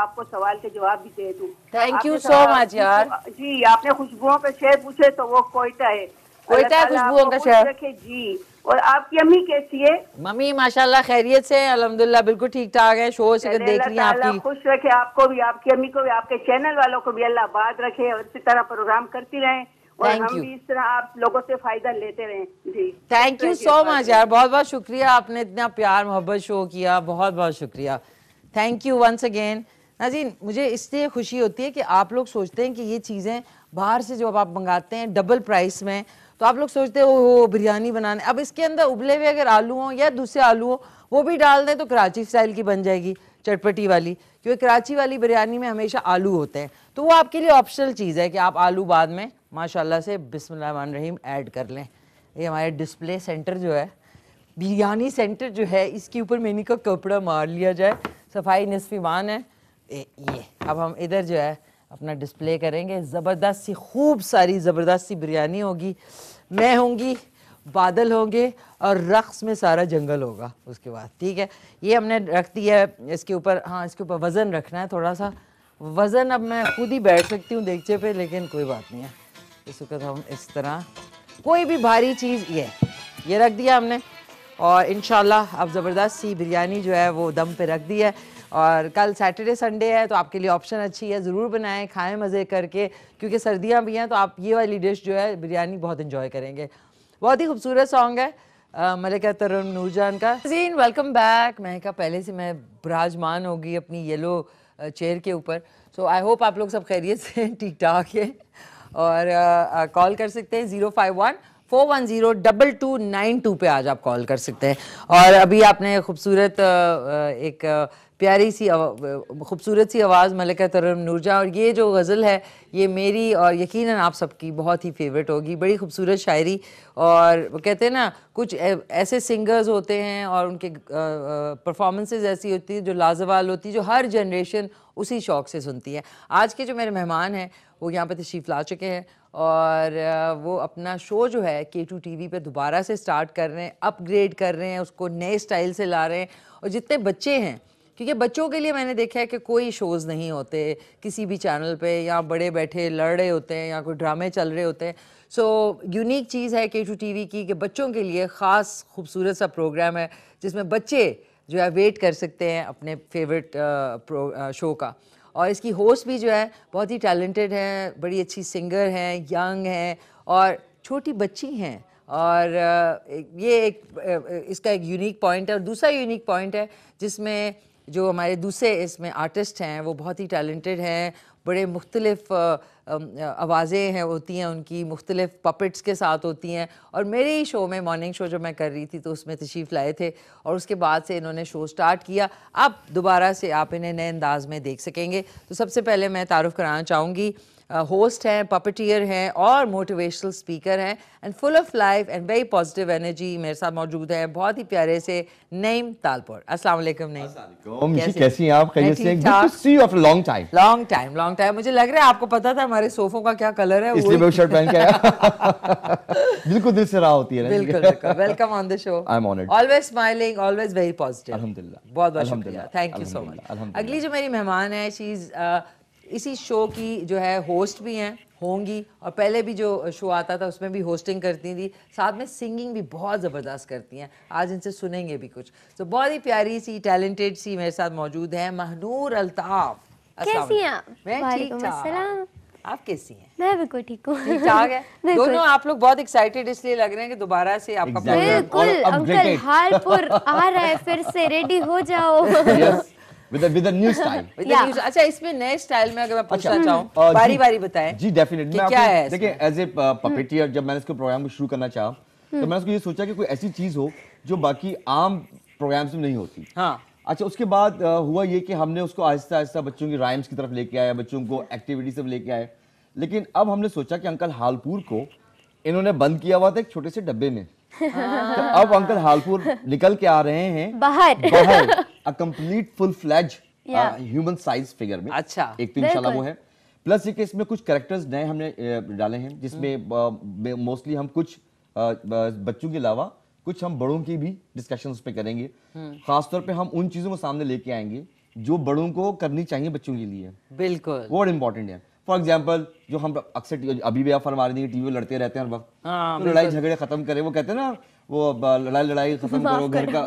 Speaker 2: आप आपको सवाल के जवाब भी दे दूँ थैंक यू सो मच यार जी आपने खुशबुओं का शहर पूछे तो वो कोयटा है कोयटा खुशबुओं का शहर जी और आपकी अम्मी कैसी है मम्मी माशाल्लाह खैरियत से अलहमदुल्ला बिल्कुल ठीक ठाक है शो से देख रही हैं आपकी खुश रखे आपको भी आपकी अम्मी को भी आपके चैनल वालों को भी अल्लाह बाद रखे और इसी तरह प्रोग्राम करती रहे और हम भी इस तरह आप लोगों से फायदा लेते रहे जी थैंक यू सो मच यार बहुत
Speaker 1: बहुत शुक्रिया आपने इतना प्यार मोहब्बत शो किया बहुत बहुत शुक्रिया थैंक यू वंस अगेन नाजीन मुझे इसलिए खुशी होती है कि आप लोग सोचते हैं कि ये चीज़ें बाहर से जो आप मंगाते हैं डबल प्राइस में तो आप लोग सोचते हो वो बिरयानी बनाने अब इसके अंदर उबले हुए अगर आलू हों या दूसरे आलू हों वो भी डाल दें तो कराची स्टाइल की बन जाएगी चटपटी वाली क्योंकि कराची वाली बिरयानी में हमेशा आलू होते हैं तो वो आपके लिए ऑप्शनल चीज़ है कि आप आलू बाद में माशाला से बिस्मिल्लाहमान रहीम ऐड कर लें ये हमारे डिस्प्ले सेंटर जो है बिरयानी सेंटर जो है इसके ऊपर मैंने का कपड़ा मार लिया जाए सफाई नस्फीवान है ए, ये अब हम इधर जो है अपना डिस्प्ले करेंगे ज़बरदस्त सी खूब सारी ज़बरदस्त सी बिरयानी होगी मैं होंगी बादल होंगे और रक्स में सारा जंगल होगा उसके बाद ठीक है ये हमने रख दिया है इसके ऊपर हाँ इसके ऊपर वज़न रखना है थोड़ा सा वज़न अब मैं खुद ही बैठ सकती हूँ देखचे पे लेकिन कोई बात नहीं है इस वक्त हम इस तरह कोई भी भारी चीज़ ये ये रख दिया हमने और इन अब ज़बरदस्त सी बिरयानी जो है वो दम पर रख दी है और कल सैटरडे संडे है तो आपके लिए ऑप्शन अच्छी है ज़रूर बनाएं खाएं मज़े करके क्योंकि सर्दियाँ भी हैं तो आप ये वाली डिश जो है बिरयानी बहुत इन्जॉय करेंगे बहुत ही खूबसूरत सॉन्ग है मलिका तरुण नूरजान का जीन वेलकम बैक मैं कहा पहले से मैं बराजमान होगी अपनी येलो चेयर के ऊपर सो आई होप आप लोग सब खैरियत से ठीक ठाक है और कॉल कर सकते हैं zero five one four one zero double two nine two पर आज आप कॉल कर सकते हैं और अभी आपने खूबसूरत एक प्यारी सी खूबसूरत सी आवाज़ मलिका तरम नूरजा और ये जो गज़ल है ये मेरी और यकीनन आप सबकी बहुत ही फेवरेट होगी बड़ी खूबसूरत शायरी और कहते हैं ना कुछ ऐसे सिंगर्स होते हैं और उनके परफॉर्मेंसेस ऐसी होती है जो लाजवाल होती है जो हर जनरेशन उसी शौक से सुनती है आज के जो मेरे मेहमान हैं वो यहाँ पर तशीफ ला चुके हैं और वो अपना शो जो है के टू टी वी पर दोबारा से स्टार्ट कर रहे हैं अपग्रेड कर रहे हैं उसको नए स्टाइल से ला रहे हैं और जितने बच्चे हैं क्योंकि बच्चों के लिए मैंने देखा है कि कोई शोज़ नहीं होते किसी भी चैनल पे या बड़े बैठे लड़ रहे होते हैं या कोई ड्रामे चल रहे होते हैं सो यूनिक चीज़ है के टू टी की कि बच्चों के लिए ख़ास खूबसूरत सा प्रोग्राम है जिसमें बच्चे जो है वेट कर सकते हैं अपने फेवरेट शो का और इसकी होस्ट भी जो है बहुत ही टैलेंटेड हैं बड़ी अच्छी सिंगर हैं यंग हैं और छोटी बच्ची हैं और ये एक इसका एक यूनिक पॉइंट है और दूसरा यूनिक पॉइंट है जिसमें जो हमारे दूसरे इसमें आर्टिस्ट हैं वो बहुत ही टैलेंटेड हैं बड़े मुख्तलिफ आवाज़ें हैं होती हैं उनकी मुख्तलिफ पपेट्स के साथ होती हैं और मेरे ही शो में मॉर्निंग शो जो मैं कर रही थी तो उसमें तशीफ़ लाए थे और उसके बाद से इन्होंने शो स्टार्ट किया अब दोबारा से आप इन्हें नए अंदाज में देख सकेंगे तो सबसे पहले मैं तारुफ़ कराना चाहूँगी होस्ट हैं पपटियर हैं और मोटिवेशनल स्पीकर हैं and full of life and very positive energy मेरे साथ मौजूद है बहुत ही प्यारे से नईम तालपुर अस्सलाम वालेकुम नईम
Speaker 3: कैसे? कैसी हैं आप खैरियत से good
Speaker 1: see you after long time long time long time मुझे लग रहा है आपको पता था हमारे सोफों का क्या कलर है इसलिए मैं शर्ट पहन के
Speaker 3: आया बिल्कुल दिल से रहा होती है बिल्कुल
Speaker 1: welcome on the show I am honoured always smiling always very positive अल्हम्दुलिल्लाह बहुत बहुत शुक्रिया थैंक यू सो मच अगली जो मेरी मेहमान है शी इज इसी शो की जो है होस्ट भी हैं होंगी और पहले भी जो शो आता था उसमें भी होस्टिंग करती थी साथ में सिंगिंग भी बहुत ज़बरदस्त करती हैं आज इनसे सुनेंगे भी कुछ तो बहुत ही प्यारी सी टैलेंटेड सी मेरे साथ मौजूद हैं महनूर अलताफ़ कैसी हैं मैं ठीक ठाक आप कैसी हैं
Speaker 4: मैं बिल्कुल ठीक हूँ ठीक ठाक है दोनों आप
Speaker 1: लोग बहुत एक्साइटेड इसलिए लग रहे हैं कि दोबारा से आपका बिल्कुल अंकल हालपुर आ रहा है फिर से रेडी हो जाओ
Speaker 3: with with a with with new style
Speaker 1: अच्छा इसमें नए स्टाइल में अगर मैं पूछना अच्छा, चाहूँ बारी बारी बताएं जी
Speaker 3: डेफिनेटली क्या है देखिए एज ए पपेटियर जब मैंने इसको प्रोग्राम को शुरू करना चाहा तो हम्म। मैंने उसको ये सोचा कि कोई ऐसी चीज हो जो बाकी आम प्रोग्राम्स में नहीं होती हाँ अच्छा उसके बाद हुआ ये कि हमने उसको आहिस्ता आहिस्ता बच्चों की राइम्स की तरफ लेके आया बच्चों को एक्टिविटी हम्म। सब लेके आए लेकिन अब हमने सोचा कि अंकल हालपुर को इन्होंने बंद किया हुआ था एक छोटे से डब्बे में
Speaker 4: तो अब
Speaker 3: अंकल हालपुर निकल के आ रहे हैं
Speaker 4: बाहर बाहर
Speaker 3: a complete full flesh human size figure में अच्छा एक तो इंशाल्लाह वो है प्लस ये कि इसमें कुछ कैरेक्टर्स नए हमने uh, डाले हैं जिसमें hmm. uh, मोस्टली हम कुछ uh, बच्चों के अलावा कुछ हम बड़ों की भी डिस्कशन उस पर करेंगे hmm. खासतौर पे हम उन चीज़ों को सामने लेके आएंगे जो बड़ों को करनी चाहिए बच्चों के लिए बिल्कुल वो इम्पोर्टेंट है फॉर एग्जाम्पल जो हम अक्सर अभी भी आप फरमा रही टीवी लड़ते रहते हैं हर वक्त हाँ, तो लड़ाई झगड़े खत्म करें वो कहते हैं ना वो लड़ाई लड़ाई खत्म करो घर का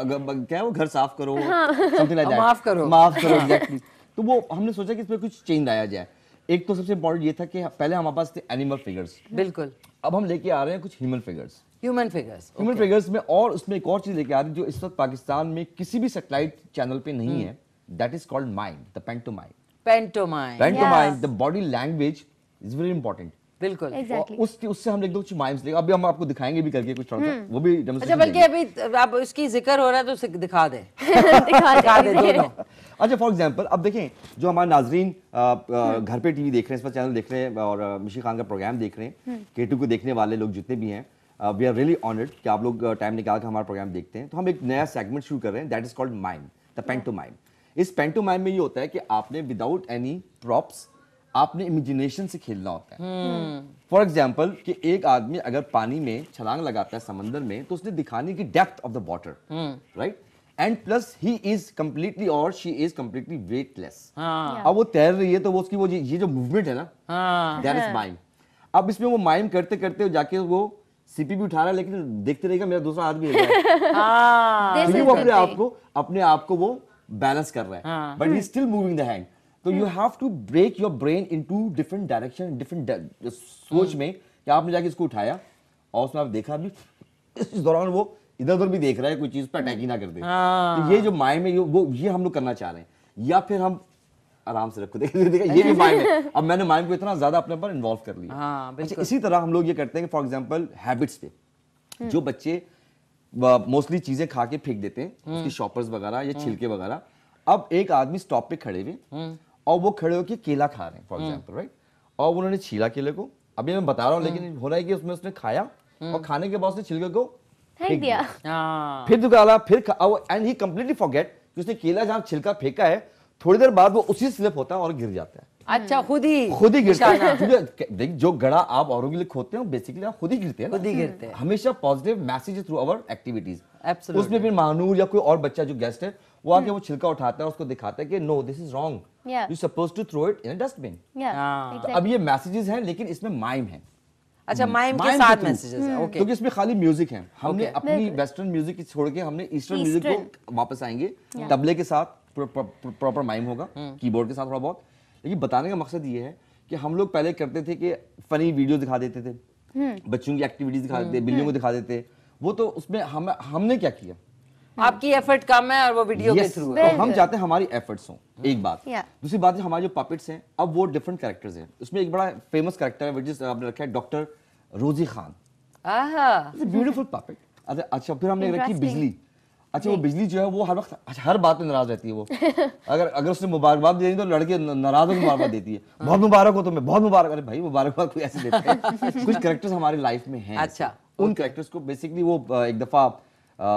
Speaker 3: क्या वो घर साफ करो हाँ। माफ करो माफ करो एग्जैक्टली तो वो हमने सोचा कि इसमें कुछ चेंज आया जाए एक तो सबसे इम्पोर्टेंट ये था कि पहले हमारे पास थे एनिमल फिगर्स बिल्कुल अब हम लेके आ रहे हैं कुछ human figures human figures human figures में और उसमें एक और चीज लेके आ रही है जो इस वक्त पाकिस्तान में किसी भी सेटेलाइट चैनल पे नहीं हम्म। है that is called mime the pantomime
Speaker 1: pantomime pantomime the
Speaker 3: body language is very important बिल्कुल exactly. उसके उससे हम लिख दो कुछ माइम्स लेंगे अभी हम आपको दिखाएंगे भी करके कुछ थोड़ा हम्म। वो भी अच्छा बल्कि
Speaker 1: अभी आप उसकी जिक्र हो रहा है तो उसे दिखा दे दिखा दे दोनों
Speaker 3: अच्छा फॉर एग्जांपल अब देखें जो हमारे नाजरीन हम्म। घर पे टीवी देख रहे हैं इस पर चैनल देख रहे हैं और मिशी खान का प्रोग्राम देख रहे हैं केटू हम्म। को देखने वाले लोग जितने भी हैं वी आर रियली ऑनर्ड कि आप लोग टाइम निकाल कर हमारा प्रोग्राम देखते हैं तो हम एक नया सेगमेंट शुरू कर रहे हैं that is called mime the pantomime इस पेंटोमाइम में ये होता है कि आपने विदाउट एनी प्रॉप्स आपने इमेजिनेशन से खेलना होता है फॉर एग्जाम्पल हम्म। कि एक आदमी अगर पानी में छलांग लगाता है समंदर में तो उसने दिखाने की depth of the water right and plus he is completely और शी इज कम्प्लीटली वेटलेस अब वो तैर रही है तो वो उसकी वो ये जो मूवमेंट है ना दैट इज माइम अब इसमें वो माइम करते करते जाके वो सीपी भी उठा रहा है लेकिन देखते रहेगा मेरा दूसरा आदमी है हाँ।
Speaker 1: हाँ। तो वो अपने आप
Speaker 3: को अपने आप को वो बैलेंस कर रहा है but he still moving the hand तो you have to break your brain in two different direction different सोच में कि आपने जाके इसको उठाया और उसमें आप देखा अभी इस दौरान वो इधर उधर भी देख रहा है कोई चीज पर अटैक ही ना कर दे हाँ। तो ये जो माइंड में वो ये हम लोग करना चाह रहे हैं या फिर हम आराम से रखो देखिए देखिए ये भी माइंड है अब मैंने माइंड को इतना ज्यादा अपने पर इन्वॉल्व कर लिया हाँ, अच्छा इसी तरह हम लोग ये करते हैं कि फॉर एग्जाम्पल हैबिट्स पे
Speaker 2: hmm. जो
Speaker 3: बच्चे मोस्टली चीजें खा के फेंक देते हैं शॉपर्स हम्म। वगैरह या हम्म। छिलके वगैरह अब एक आदमी स्टॉप पे खड़े हुए हम्म। और वो खड़े होकर केला खा रहे हैं फॉर एग्जाम्पल राइट और उन्होंने छीला केले को अभी मैं बता रहा हूँ लेकिन हो रहा है कि उसमें उसने खाया और खाने के बाद उसने छिलके को फेंक दिया हाँ। फिर दुकाला फिर एंड ही कम्प्लीटली फॉरगेट कि उसने केला जहाँ छिलका फेंका है थोड़ी देर बाद वो उसी स्लिप होता है और गिर जाता है
Speaker 1: अच्छा हम्म। खुद ही खुद ही गिरता है
Speaker 3: देखिए जो गड़ा आप औरों के लिए खोते हो बेसिकली आप खुद ही गिरते हैं खुद ही गिरते हैं हमेशा positive message through our activities उसमें फिर मानूर या कोई और बच्चा जो गेस्ट है वो आके हम्म। वो छिलका उठाता है उसको दिखाता है कि no this is wrong you suppose to throw it in dustbin अब ये मैसेजेस हैं लेकिन इसमें माइम है
Speaker 4: अच्छा माइम hmm। के साथ मैसेजेस है ओके क्योंकि
Speaker 3: इसमें खाली म्यूजिक है हमने अपनी वेस्टर्न म्यूजिक छोड़ के हमने ईस्टर्न म्यूजिक को वापस आएंगे तबले के साथ प्रॉपर माइम होगा कीबोर्ड hmm। के साथ थोड़ा बहुत लेकिन बताने का मकसद ये है कि हम लोग पहले करते थे कि फनी वीडियो दिखा देते थे हम्म। बच्चों की एक्टिविटीज दिखा हम्म, देते बिल्लियों को हम्म। दिखा देते वो तो उसमें हम हमने क्या किया
Speaker 1: आपकी एफर्ट कम है और वो वीडियो yes, के थ्रू तो हम चाहते हैं
Speaker 3: हमारी एफर्ट्स हो एक बात दूसरी बात हमारे जो पपेट्स हैं अब वो डिफरेंट कैरेक्टर्स हैं उसमें एक बड़ा फेमस कैरेक्टर है विच आपने रखा है डॉक्टर रोजी खान
Speaker 1: ब्यूटीफुल
Speaker 3: पपेट अच्छा फिर हमने रखी बिजली अच्छा वो बिजली जो है वो हर वक्त अच्छा, हर बात में नाराज रहती है वो अगर अगर उसने मुबारकबाद दे दी तो लड़के नाराज होकर मुबारकबाद देती है हाँ। बहुत मुबारक हो तुम्हें तो बहुत मुबारक अरे भाई मुबारकबाद कोई ऐसे देते हैं कुछ करेक्टर्स हमारी लाइफ में हैं अच्छा उन करेक्टर्स को बेसिकली वो एक दफ़ा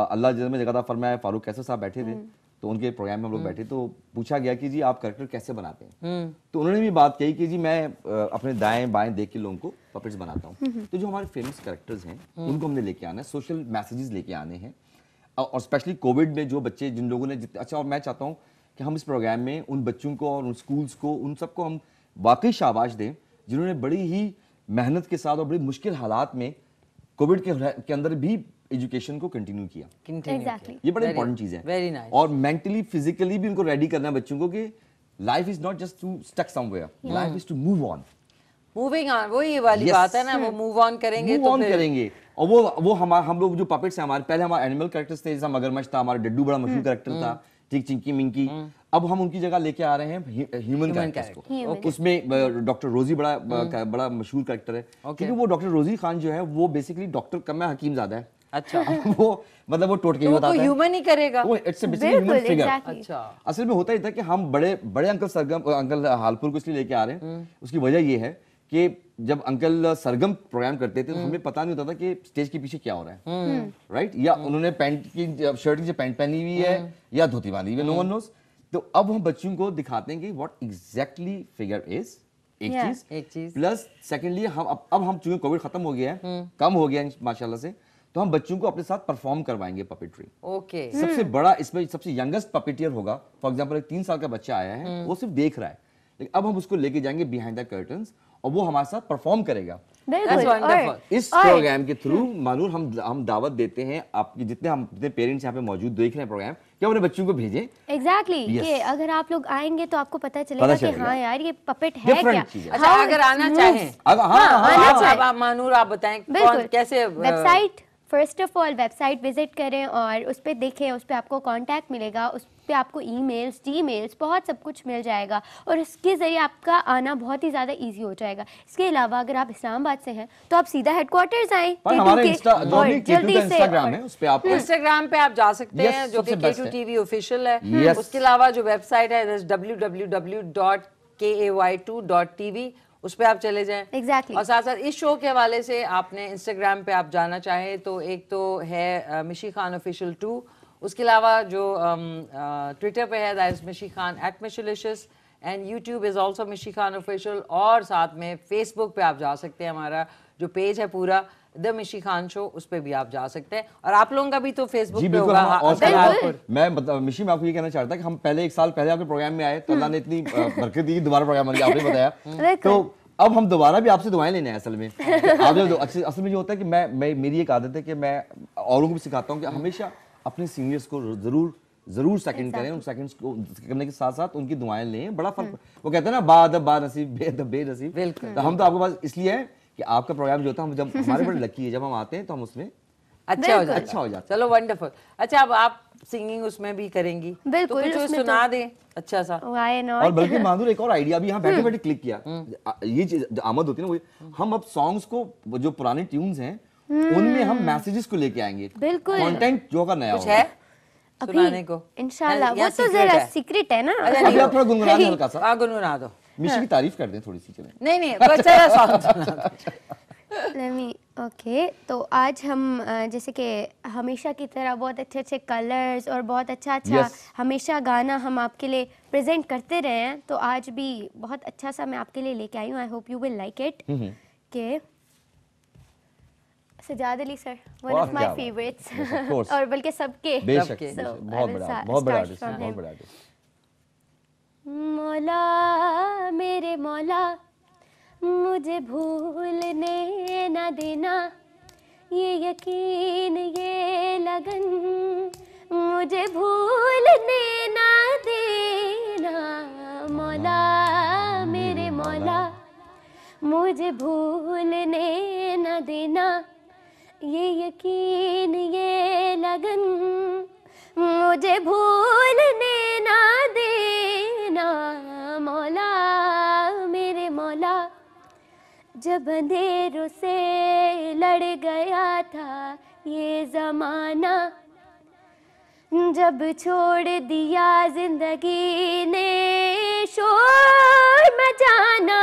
Speaker 3: अल्लाह जगह में जगह फरमाया फारूक कैसे साहब बैठे थे हम्म। तो उनके प्रोग्राम में हम लोग हम्म। बैठे तो पूछा गया कि जी आप करेक्टर कैसे बनाते हैं हम्म। तो उन्होंने भी बात कही कि जी मैं अपने दाएं बाएं देख के लोगों को पपेट्स बनाता हूँ तो जो हमारे फेमस करेक्टर्स हैं उनको हमने लेके आना है सोशल मैसेजेस लेके आने हैं और स्पेशली कोविड में जो बच्चे जिन लोगों ने अच्छा और मैं चाहता हूँ कि हम इस प्रोग्राम में उन बच्चों को और उन स्कूल्स को उन सबको हम वाकई शाबाश दें जिन्होंने बड़ी ही मेहनत के साथ और बड़ी मुश्किल हालात में कोविड के के अंदर भी एजुकेशन को कंटिन्यू किया exactly. ये बड़ा इंपॉर्टेंट चीज़ है वेरी नाइस nice. और मेंटली फिजिकली भी उनको रेडी करना है बच्चों को कि life is not just to stuck somewhere life is to move on
Speaker 1: moving on वही वाली yes. बात है ना वो मूव hmm. ऑन करेंगे move तो on फिर...
Speaker 3: करेंगे और वो वो हमारा हम लोग जो पपेट्स हैं हमारे पहले हमारे एनिमल करेक्टर्स थे जैसा मगरमच्छ था हमारा डड्डू बड़ा मशहूर करेक्टर हम्म, था ठीक हम्म। चिंकी मिंकी हम्म। अब हम उनकी जगह लेके आ रहे हैं ह्यूमन कैरेक्टर्स uh, को उसमें डॉक्टर uh, रोजी बड़ा uh, बड़ा मशहूर करेक्टर है क्योंकि वो डॉक्टर रोजी खान जो है वो बेसिकली डॉक्टर कम है हकीम ज्यादा है अच्छा वो मतलब वो टोटके तो ह्यूमन
Speaker 1: ही करेगा अच्छा
Speaker 3: असल में होता ही था कि हम बड़े बड़े अंकल सरगम अंकल हालपुर को इसलिए लेके आ रहे हैं उसकी वजह ये है कि जब अंकल सरगम प्रोग्राम करते थे तो हम्म। हमें पता नहीं होता था कि स्टेज के पीछे क्या हो रहा है राइट हम्म। हम्म। या उन्होंने पैंट की शर्ट की पैंट पहनी हुई है या धोती बांधी हुई है नो वन नोस तो अब हम बच्चों को दिखाते हैं कि व्हाट एग्जैक्टली फिगर इज एक चीज एक चीज प्लस सेकेंडली हम अब, अब हम चूंकि कोविड खत्म हो गया है कम हो गया है माशाल्लाह से तो हम बच्चों को अपने साथ परफॉर्म करवाएंगे पपेट्री
Speaker 1: ओके सबसे
Speaker 3: बड़ा इसमें सबसे यंगेस्ट पपेटियर होगा फॉर एग्जाम्पल एक तीन साल का बच्चा आया है वो सिर्फ देख रहा है लेकिन अब हम उसको लेके जाएंगे बिहाइंड द कर्टन्स और वो हमारे साथ परफॉर्म करेगा इस प्रोग्राम के थ्रू मानूर हम हम दावत देते हैं आपके जितने हम जितने पेरेंट्स यहाँ पे मौजूद देख रहे हैं प्रोग्राम क्या अपने बच्चों को भेजें
Speaker 4: एग्जैक्टली exactly, yes. कि अगर आप लोग आएंगे तो आपको पता चलेगा कि हाँ यार ये पपेट है क्या अच्छा हाँ, अगर आना चाहें अगर हाँ, हाँ, हाँ, मानूर हाँ। आप बताएं कैसे website first of all website visit करें और उस पर देखें उस पर आपको कॉन्टैक्ट मिलेगा उस पर आपको ई मेल्स बहुत सब कुछ मिल जाएगा और इसके ज़रिए आपका आना बहुत ही ज़्यादा ईजी हो जाएगा इसके अलावा अगर आप इस्लामाबाद से हैं तो आप सीधा हेडक्वार्टर्स आए जल्दी से इंस्टाग्राम पे आप जा सकते हैं जो कि केटू वी ऑफिशियल है उसके अलावा जो
Speaker 1: वेबसाइट है W W W dot K A Y two dot V उस पर आप चले जाएं exactly. और साथ साथ इस शो के हवाले से आपने इंस्टाग्राम पे आप जाना चाहे तो एक तो है मिशी खान ऑफिशियल टू उसके अलावा जो ट्विटर पे है that is Mishi Khan at Mishlicious and YouTube is also Mishi Khan official और साथ में फेसबुक पे आप जा सकते हैं हमारा जो पेज है पूरा द मिशी खान शो उस पर भी आप जा सकते हैं और आप लोगों का भी तो फेसबुक पे होगा हाँ,
Speaker 3: मैं मतलब, मिशी मैं आपको ये कहना चाहता था कि हम पहले एक साल पहले आपके प्रोग्राम में आए तो अल्लाह ने इतनी हम्म। बरकत दी दोबारा प्रोग्राम आपने बताया तो अब हम दोबारा भी आपसे दुआएं लेने हैं असल में आप जो असल में जो होता है कि मैं मैं मेरी एक आदत है कि मैं औरों को भी सिखाता हूँ कि हमेशा अपने सीनियर्स को जरूर जरूर सेकंड करें उन सेकंड्स को करने के साथ साथ उनकी दुआएं लें बड़ा फर्क हम्म। वो कहते हैं ना बाद बाद नसीब बेद बे नसीब तो हम तो आपके पास इसलिए हैं कि आपका प्रोग्राम जो था हम जब हमारे बड़े लकी है जब हम आते हैं तो हम उसमें अच्छा हो जाता अच्छा हो जाता
Speaker 1: चलो वंडरफुल अच्छा अब आप सिंगिंग उसमें भी करेंगी बिल्कुल तो कुछ सुना तो- दे
Speaker 4: अच्छा सा व्हाई नॉट और बल्कि माधुर
Speaker 3: एक और आइडिया भी यहां बैठे हम्म। बैठे क्लिक किया हम्म। ये चीज आमद होती है ना वो हम अब सॉन्ग्स को जो पुराने ट्यून्स हैं
Speaker 4: उनमें हम मैसेजेस
Speaker 3: हम्म। को लेके आएंगे बिल्कुल कंटेंट जो का नया कुछ है
Speaker 4: सुनाने को इंशाल्लाह हाँ, वो तो जरा सीक्रेट है ना अभी आप थोड़ा हाँ, गुनगुना दो हल्का
Speaker 3: सा हां गुनगुना दो मिशी की हाँ। तारीफ कर दें थोड़ी सी चलें नहीं नहीं बच्चा सॉन्ग
Speaker 4: लेमी ओके तो आज हम जैसे कि हमेशा की तरह बहुत अच्छे अच्छे कलर्स और बहुत अच्छा अच्छा yes. हमेशा गाना हम आपके लिए प्रेजेंट करते रहे हैं तो आज भी बहुत अच्छा सा मैं आपके लिए लेके आई हूँ I hope you will like it के Sajjad Ali sir one of my favourites और बल्कि सबके सबके बहुत बड़ा बहुत बड़ा बहुत बड़ा मौला मेरे मौला मुझे भूलने न देना ये यकीन ये लगन मुझे भूलने न देना मौला मेरे मौला मुझे भूलने न देना ये यकीन ये लगन मुझे भूल जब अंधेरों से लड़ गया था ये ज़माना जब छोड़ दिया जिंदगी ने शोर मचाना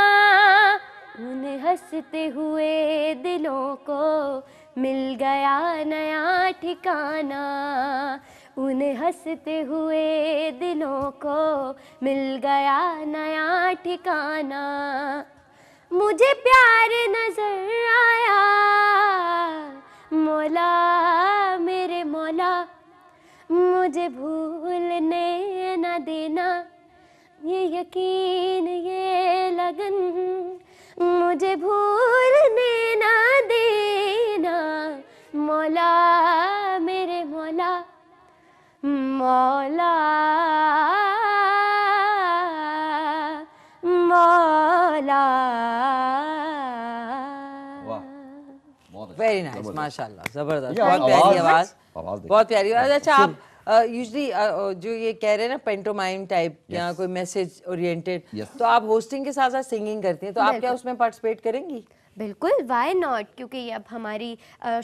Speaker 4: उन हंसते हुए दिलों को मिल गया नया ठिकाना उन हंसते हुए दिलों को मिल गया नया ठिकाना मुझे प्यार नजर आया मौला मेरे मौला मुझे भूलने न देना ये यकीन ये लगन मुझे भूलने न देना मौला मेरे मौला मौला वेरी नाइस माशाल्लाह
Speaker 1: जबरदस्त बहुत प्यारी आवाज
Speaker 2: बहुत प्यारी आवाज अच्छा आप
Speaker 1: यूजली जो ये कह रहे हैं ना पेंटोमाइम टाइप या कोई मैसेज ओरिएंटेड तो आप होस्टिंग के साथ साथ सिंगिंग करती हैं तो आप क्या उसमें पार्टिसिपेट
Speaker 4: करेंगी बिल्कुल वाई नॉट क्योंकि ये अब हमारी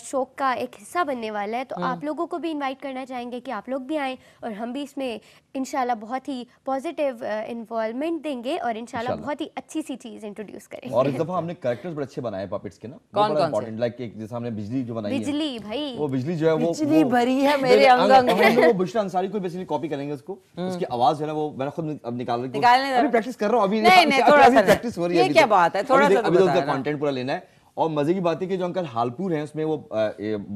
Speaker 4: शोक का एक हिस्सा बनने वाला है तो हाँ। आप लोगों को भी इनवाइट करना चाहेंगे कि आप लोग भी आएँ और हम भी इसमें इनशाला बहुत ही पॉजिटिव इन्वॉल्वमेंट देंगे और इनशाला बहुत ही अच्छी सी चीज़ इंट्रोड्यूस करेंगे और इस दफ़ा
Speaker 3: हमने करेक्टर्स बड़े अच्छे बनाए पॉपिट्स के ना कौन कौन इम्पोर्टेंट लाइक एक जैसे हमने बिजली जो बनाई बिजली
Speaker 4: भाई वो बिजली
Speaker 3: जो है वो बिजली
Speaker 4: भरी है मेरे अंग अंग में वो
Speaker 3: बुशरा अंसारी को बेसिकली कॉपी करेंगे उसको हम्म। उसकी आवाज है ना वो मैंने खुद अब निकाल रही निकालने अभी प्रैक्टिस कर रहा हूं अभी नहीं नहीं थोड़ा सा प्रैक्टिस हो रही है ये क्या बात है थोड़ा सा अभी तो कंटेंट पूरा लेना है और मज़े की बात है कि जो अंकल हालपुर हैं उसमें वो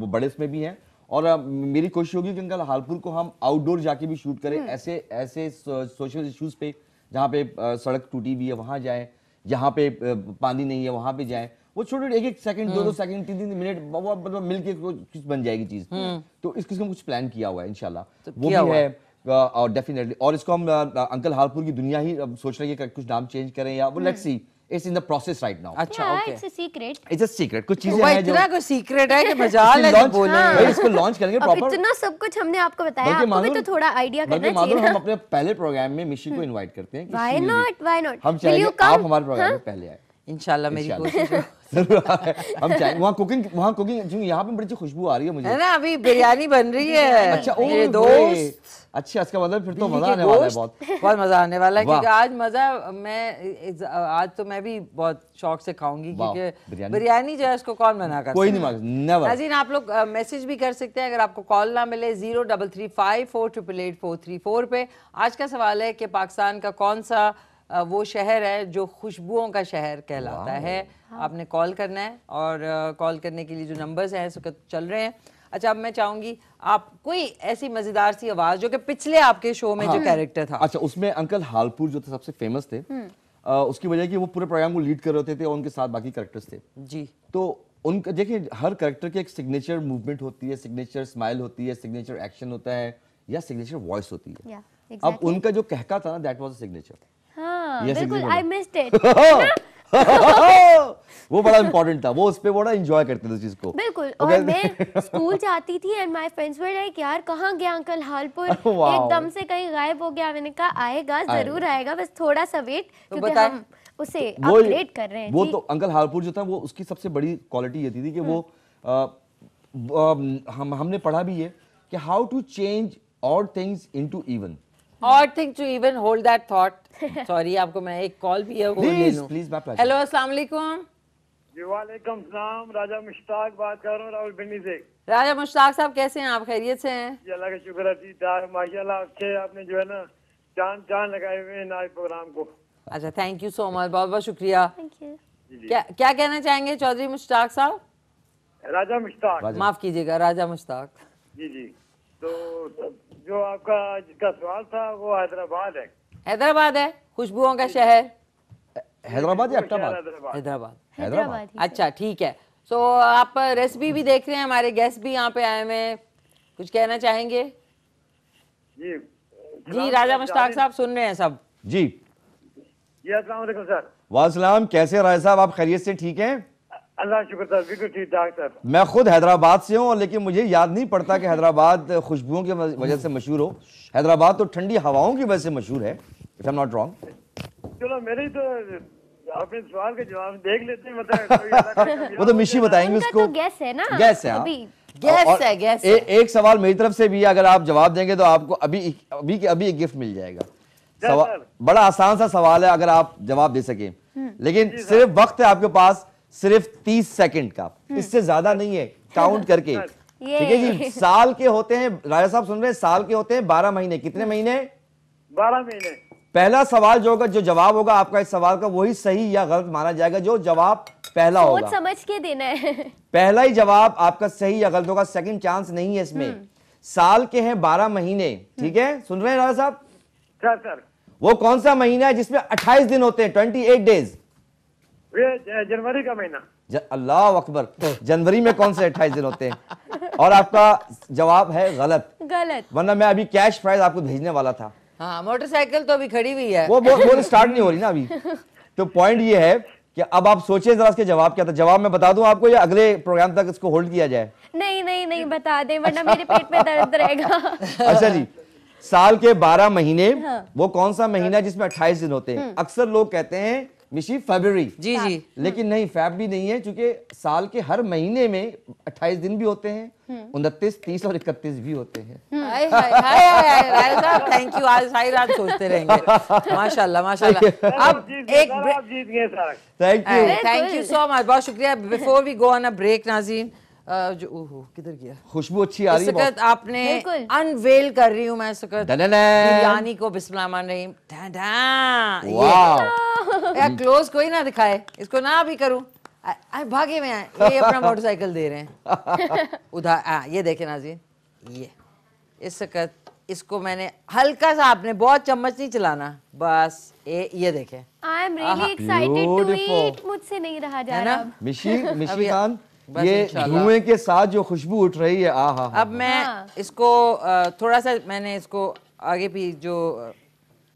Speaker 3: वो बड़े उसमें भी हैं और मेरी कोशिश होगी कि अंकल हालपुर को हम आउटडोर जाके भी शूट करें हम्म। ऐसे ऐसे सोशल इश्यूज़ पे जहाँ पे सड़क टूटी हुई है वहाँ जाएँ जहाँ पे पानी नहीं है वहाँ पे जाएँ वो छोटे एक एक सेकंड दो दो सेकंड हम्म। तीन तीन मिनट मतलब मिलके कुछ बन जाएगी चीज़ हम्म। तो इस किस्म कुछ प्लान किया हुआ है इनशाला तो वो भी है और डेफिनेटली और इसको हम अंकल हालपुर की दुनिया ही सोच रहे हैं कि कुछ नाम चेंज करें या वो let's see it's in the process right now अच्छा okay it's a secret it's a secret कुछ चीजें हैं जो इतना
Speaker 2: कोई सीक्रेट है कि मजाल ले बोले भाई इसको
Speaker 3: लॉन्च करेंगे प्रॉपर इतना
Speaker 4: सब कुछ हमने आपको बताया आपको भी तो थोड़ा आईडिया करना चाहिए हम
Speaker 3: अपने पहले प्रोग्राम में मिशी को इनवाइट करते हैं व्हाई नॉट व्हाई नॉट हम चाहेंगे आप हमारे प्रोग्राम में हाँ। पहले आए इंशाल्लाह मेरी कोशिश
Speaker 4: हम चाहेंगे
Speaker 3: वहाँ कुकिंग वहाँ कुकिंग क्योंकि यहाँ पे बड़ी अच्छी खुशबू आ रही है मुझे है ना अभी बिरयानी बन रही है अच्छा ओ मेरे दोस्त अच्छा इसका मतलब फिर तो मजा आने वाला है बहुत बहुत मजा
Speaker 1: आने वाला है क्योंकि आज मजा मैं आज तो मैं भी बहुत शौक से खाऊंगी क्योंकि बिरयानी जो है उसको कौन मना कर कोई नहीं नेवर अजीन आप लोग मैसेज भी कर सकते हैं अगर आपको कॉल ना मिले zero double three five four triple eight four three four पे आज का सवाल है कि पाकिस्तान का कौन सा वो शहर है जो खुशबुओं का शहर कहलाता है हाँ। आपने कॉल करना है और कॉल करने के लिए जो नंबर्स हैं चल रहे हैं अच्छा अब मैं चाहूंगी आप कोई ऐसी मजेदार सी आवाज जो कि पिछले आपके शो में हाँ, जो
Speaker 3: कैरेक्टर था अच्छा उसमें अंकल हालपुर जो थे सबसे फेमस थे आ, हम्म। उसकी वजह की वो पूरे प्रोग्राम को लीड कर रहे थे और उनके साथ बाकी करेक्टर्स थे जी तो उनका देखिए हर करेक्टर की एक सिग्नेचर मूवमेंट होती है सिग्नेचर स्माइल होती है सिग्नेचर एक्शन होता है या सिग्नेचर वॉइस होती है अब उनका जो कहका था ना दैट वॉज सिग्नेचर
Speaker 4: बिल्कुल आई मिस्ड इट
Speaker 3: वो बड़ा इंपॉर्टेंट था वो उस पे बड़ा एंजॉय करते थे चीज को बिल्कुल okay. और मैं स्कूल
Speaker 4: जाती थी and my friends were like यार कहाँ गया अंकल हालपुर wow. एकदम से कहीं गायब हो गया मैंने कहा आएगा जरूर आएगा बस थोड़ा सा वेट तो क्योंकि हम उसे अपग्रेड तो कर रहे हैं वो तो
Speaker 3: अंकल हालपुर जो था वो उसकी सबसे बड़ी क्वालिटी ये थी, थी कि हम्म। वो हम हमने पढ़ा भी है कि how to change odd things into even
Speaker 1: और thing to even hold that thought sorry आपको मैं एक कॉल भी है वो ले लूं प्लीज हेलो अस्सलाम वालेकुम
Speaker 3: जी वालेकुम सलाम राजा मुश्ताक बात कर रहा हूँ राहुल भिंडी से
Speaker 1: राजा मुश्ताक साहब कैसे हैं आप खैरियत से हैं
Speaker 3: जी अल्लाह का शुक्र है जी. दार माशाल्लाह आपके आपने जो है ना जान जान लगाए हुए हैं आज प्रोग्राम को
Speaker 1: अच्छा थैंक यू सो मच बहुत बहुत शुक्रिया क्या क्या कहना चाहेंगे चौधरी मुश्ताक साहब
Speaker 2: राजा मुश्ताक
Speaker 1: माफ कीजिएगा राजा मुश्ताक
Speaker 2: जी जी तो जो आपका जिसका सवाल था वो हैदराबाद है
Speaker 1: हैदराबाद है खुशबुओं का शहर हैदराबाद या हैदराबाद हैदराबाद अच्छा ठीक है सो so, आप रेसिपी भी देख रहे हैं हमारे गेस्ट भी यहाँ पे आए हुए कुछ कहना चाहेंगे जी जी राजा मुश्ताक साहब सुन रहे हैं
Speaker 3: सब जी जी अस्सलाम सर वासलाम कैसे राजा साहब आप खैरियत से ठीक हैं अल्लाह शुक्र बिल्कुल ठीक ठाक सर मैं खुद हैदराबाद से हूँ लेकिन मुझे याद नहीं पड़ता कि हैदराबाद खुशबुओं की वजह से मशहूर हो हैदराबाद तो ठंडी हवाओं की वजह से मशहूर है if I am not wrong चलो मेरे तो सवाल का जवाब देख लेते हैं मतलब वो तो मिशी तो। बताएंगे उसको तो गैस है ना गैस है
Speaker 4: गैस हाँ। है गैस ए,
Speaker 3: एक सवाल मेरी तरफ से भी अगर आप जवाब देंगे तो आपको अभी अभी के अभी एक गिफ्ट मिल जाएगा सवाल बड़ा आसान सा सवाल है अगर आप जवाब दे सके हम्म। लेकिन सिर्फ वक्त है आपके पास सिर्फ तीस सेकंड का हम्म। इससे ज्यादा नहीं है काउंट करके
Speaker 2: ठीक है जी साल
Speaker 3: के होते हैं राजा साहब सुन रहे हैं साल के होते हैं बारह महीने कितने हम्म। महीने बारह महीने पहला सवाल जो होगा जो जवाब होगा आपका इस सवाल का वही सही या गलत माना जाएगा जो जवाब पहला होगा समझ
Speaker 4: के देना है
Speaker 3: पहला ही जवाब आपका सही या गलत होगा सेकंड चांस नहीं है इसमें हम्म। साल के हैं बारह महीने ठीक है सुन रहे हैं राजा साहब सर वो कौन सा महीना है जिसमें अट्ठाईस दिन होते हैं ट्वेंटी एट डेज जनवरी का महीना अल्लाह अकबर जनवरी में कौन से अट्ठाईस दिन होते हैं और आपका जवाब है गलत गलत वरना मैं अभी कैश प्राइज आपको भेजने वाला था
Speaker 1: हाँ मोटरसाइकिल तो अभी खड़ी
Speaker 4: हुई है वो बो, बो, स्टार्ट नहीं हो रही ना अभी
Speaker 3: तो पॉइंट ये है कि अब आप सोचे जरा इसके जवाब क्या था जवाब मैं बता दूं आपको या अगले प्रोग्राम तक इसको होल्ड किया जाए
Speaker 4: नहीं नहीं नहीं अच्छा। बता दे वरना मेरे पेट में दर्द रहेगा
Speaker 3: अच्छा जी साल के बारह महीने हाँ। वो कौन सा महीना जिसमें अट्ठाईस दिन होते हैं हम्म। अक्सर लोग कहते हैं मिशी फेबररी जी जी हम्म। लेकिन नहीं फैब भी नहीं है क्योंकि साल के हर महीने में 28 दिन भी होते हैं हम्म। उनतीस तीस और इकतीस भी होते हैं
Speaker 1: थैंक हम्म। यू आज सारी रात सोचते रहेंगे
Speaker 3: माशाल्लाह माशाल्लाह
Speaker 1: अब एक thank you thank you so much बहुत शुक्रिया before we go on a break Nazeen जो किधर गया
Speaker 3: खुशबू अच्छी आ रही है
Speaker 1: आपने अनवेल कर रही हूँ मैं सुकत बिरयानी को बिस्मिल्लाह रहीम तो- यार क्लोज कोई ना दिखाए इसको ना अभी करूँ भागे में आए ये अपना मोटरसाइकिल दे रहे हैं उधर ये देखे नाजी ये इस सकत इसको मैंने हल्का सा आपने बहुत चम्मच नहीं चलाना बस ए, ये देखे
Speaker 4: I am really excited to eat मुझसे नहीं रहा जा रहा मिशी मिशी खान
Speaker 3: ये धुएं के साथ जो खुशबू उठ रही है आ हा अब
Speaker 4: मैं
Speaker 1: हाँ। इसको थोड़ा सा मैंने इसको आगे भी जो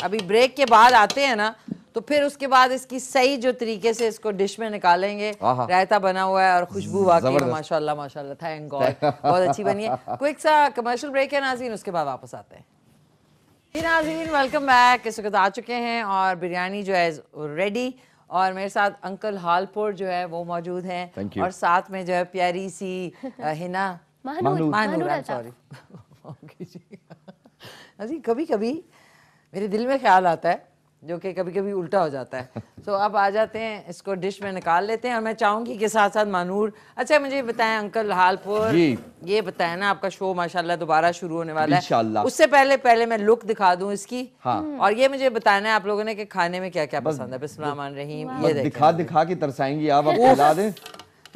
Speaker 1: अभी ब्रेक के बाद आते हैं ना तो फिर उसके बाद इसकी सही जो तरीके से इसको डिश में निकालेंगे रायता बना हुआ है और खुशबू वाकई माशाल्लाह माशाल्लाह थैंक गॉड बहुत अच्छी बनी है क्विक सा कमर्शियल ब्रेक है नाजीन उसके बाद वापस आते हैं नाजीन वेलकम बैक इस वक्त आ चुके हैं और बिरयानी जो है रेडी और मेरे साथ अंकल हालपुर जो है वो मौजूद हैं और साथ में जो है प्यारी सी हिना मानूर सॉरी कभी कभी मेरे दिल में ख्याल आता है जो कि कभी कभी उल्टा हो जाता है सो so, अब आ जाते हैं इसको डिश में निकाल लेते हैं और मैं चाहूंगी कि साथ साथ मानूर अच्छा मुझे बताएं अंकल हालपुर ये बताएं ना आपका शो माशाल्लाह दोबारा शुरू होने वाला है उससे पहले पहले मैं लुक दिखा दूं इसकी हाँ। हम्म। और ये मुझे बताना है आप लोगों ने कि खाने में क्या क्या पसंद है बिस्मान रहीम ये दिखा
Speaker 3: दिखा के तरसाएंगी आप बता दें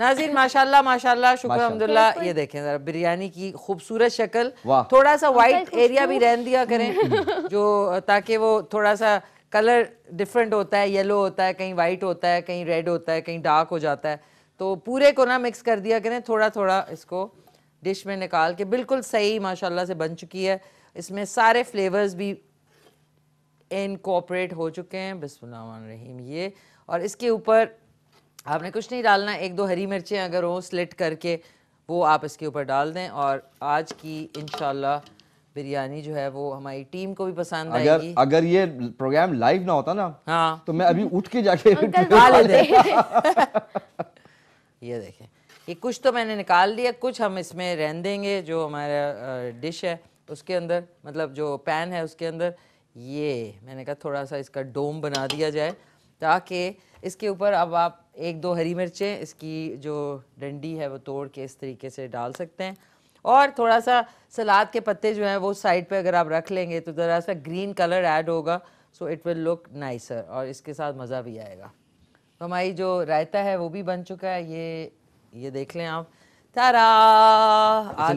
Speaker 1: नाजीन माशाल्लाह माशाल्लाह शुक्र अहमदुल्ला ये देखें जरा बिरयानी की खूबसूरत शक्ल थोड़ा सा वाइट एरिया भी रहन दिया करें जो ताकि वो थोड़ा सा कलर डिफरेंट होता है येलो होता है कहीं वाइट होता है कहीं रेड होता है कहीं डार्क हो जाता है तो पूरे को ना मिक्स कर दिया करें थोड़ा थोड़ा इसको डिश में निकाल के बिल्कुल सही माशाल्लाह से बन चुकी है इसमें सारे फ्लेवर्स भी इनकॉपरेट हो चुके हैं रहीम ये और इसके ऊपर आपने कुछ नहीं डालना एक दो हरी मिर्चें अगर हों स्लिट करके वो आप इसके ऊपर डाल दें और आज की इन बिरयानी जो है वो हमारी टीम को भी पसंद अगर, आएगी
Speaker 3: अगर ये प्रोग्राम लाइव ना होता ना हाँ तो मैं अभी उठ के जाके ये देखें
Speaker 1: ये कुछ तो मैंने निकाल लिया कुछ हम इसमें रहन देंगे जो हमारा डिश है उसके अंदर मतलब जो पैन है उसके अंदर ये मैंने कहा थोड़ा सा इसका डोम बना दिया जाए ताकि इसके ऊपर अब आप एक दो हरी मिर्चें इसकी जो डंडी है वो तोड़ के इस तरीके से डाल सकते हैं और थोड़ा सा सलाद के पत्ते जो हैं वो साइड पे अगर आप रख लेंगे तो ज़रा सा ग्रीन कलर ऐड होगा so it will look nicer और इसके साथ मज़ा भी आएगा तो हमारी जो रायता है वो भी बन चुका है ये ये देख लें आप तारा है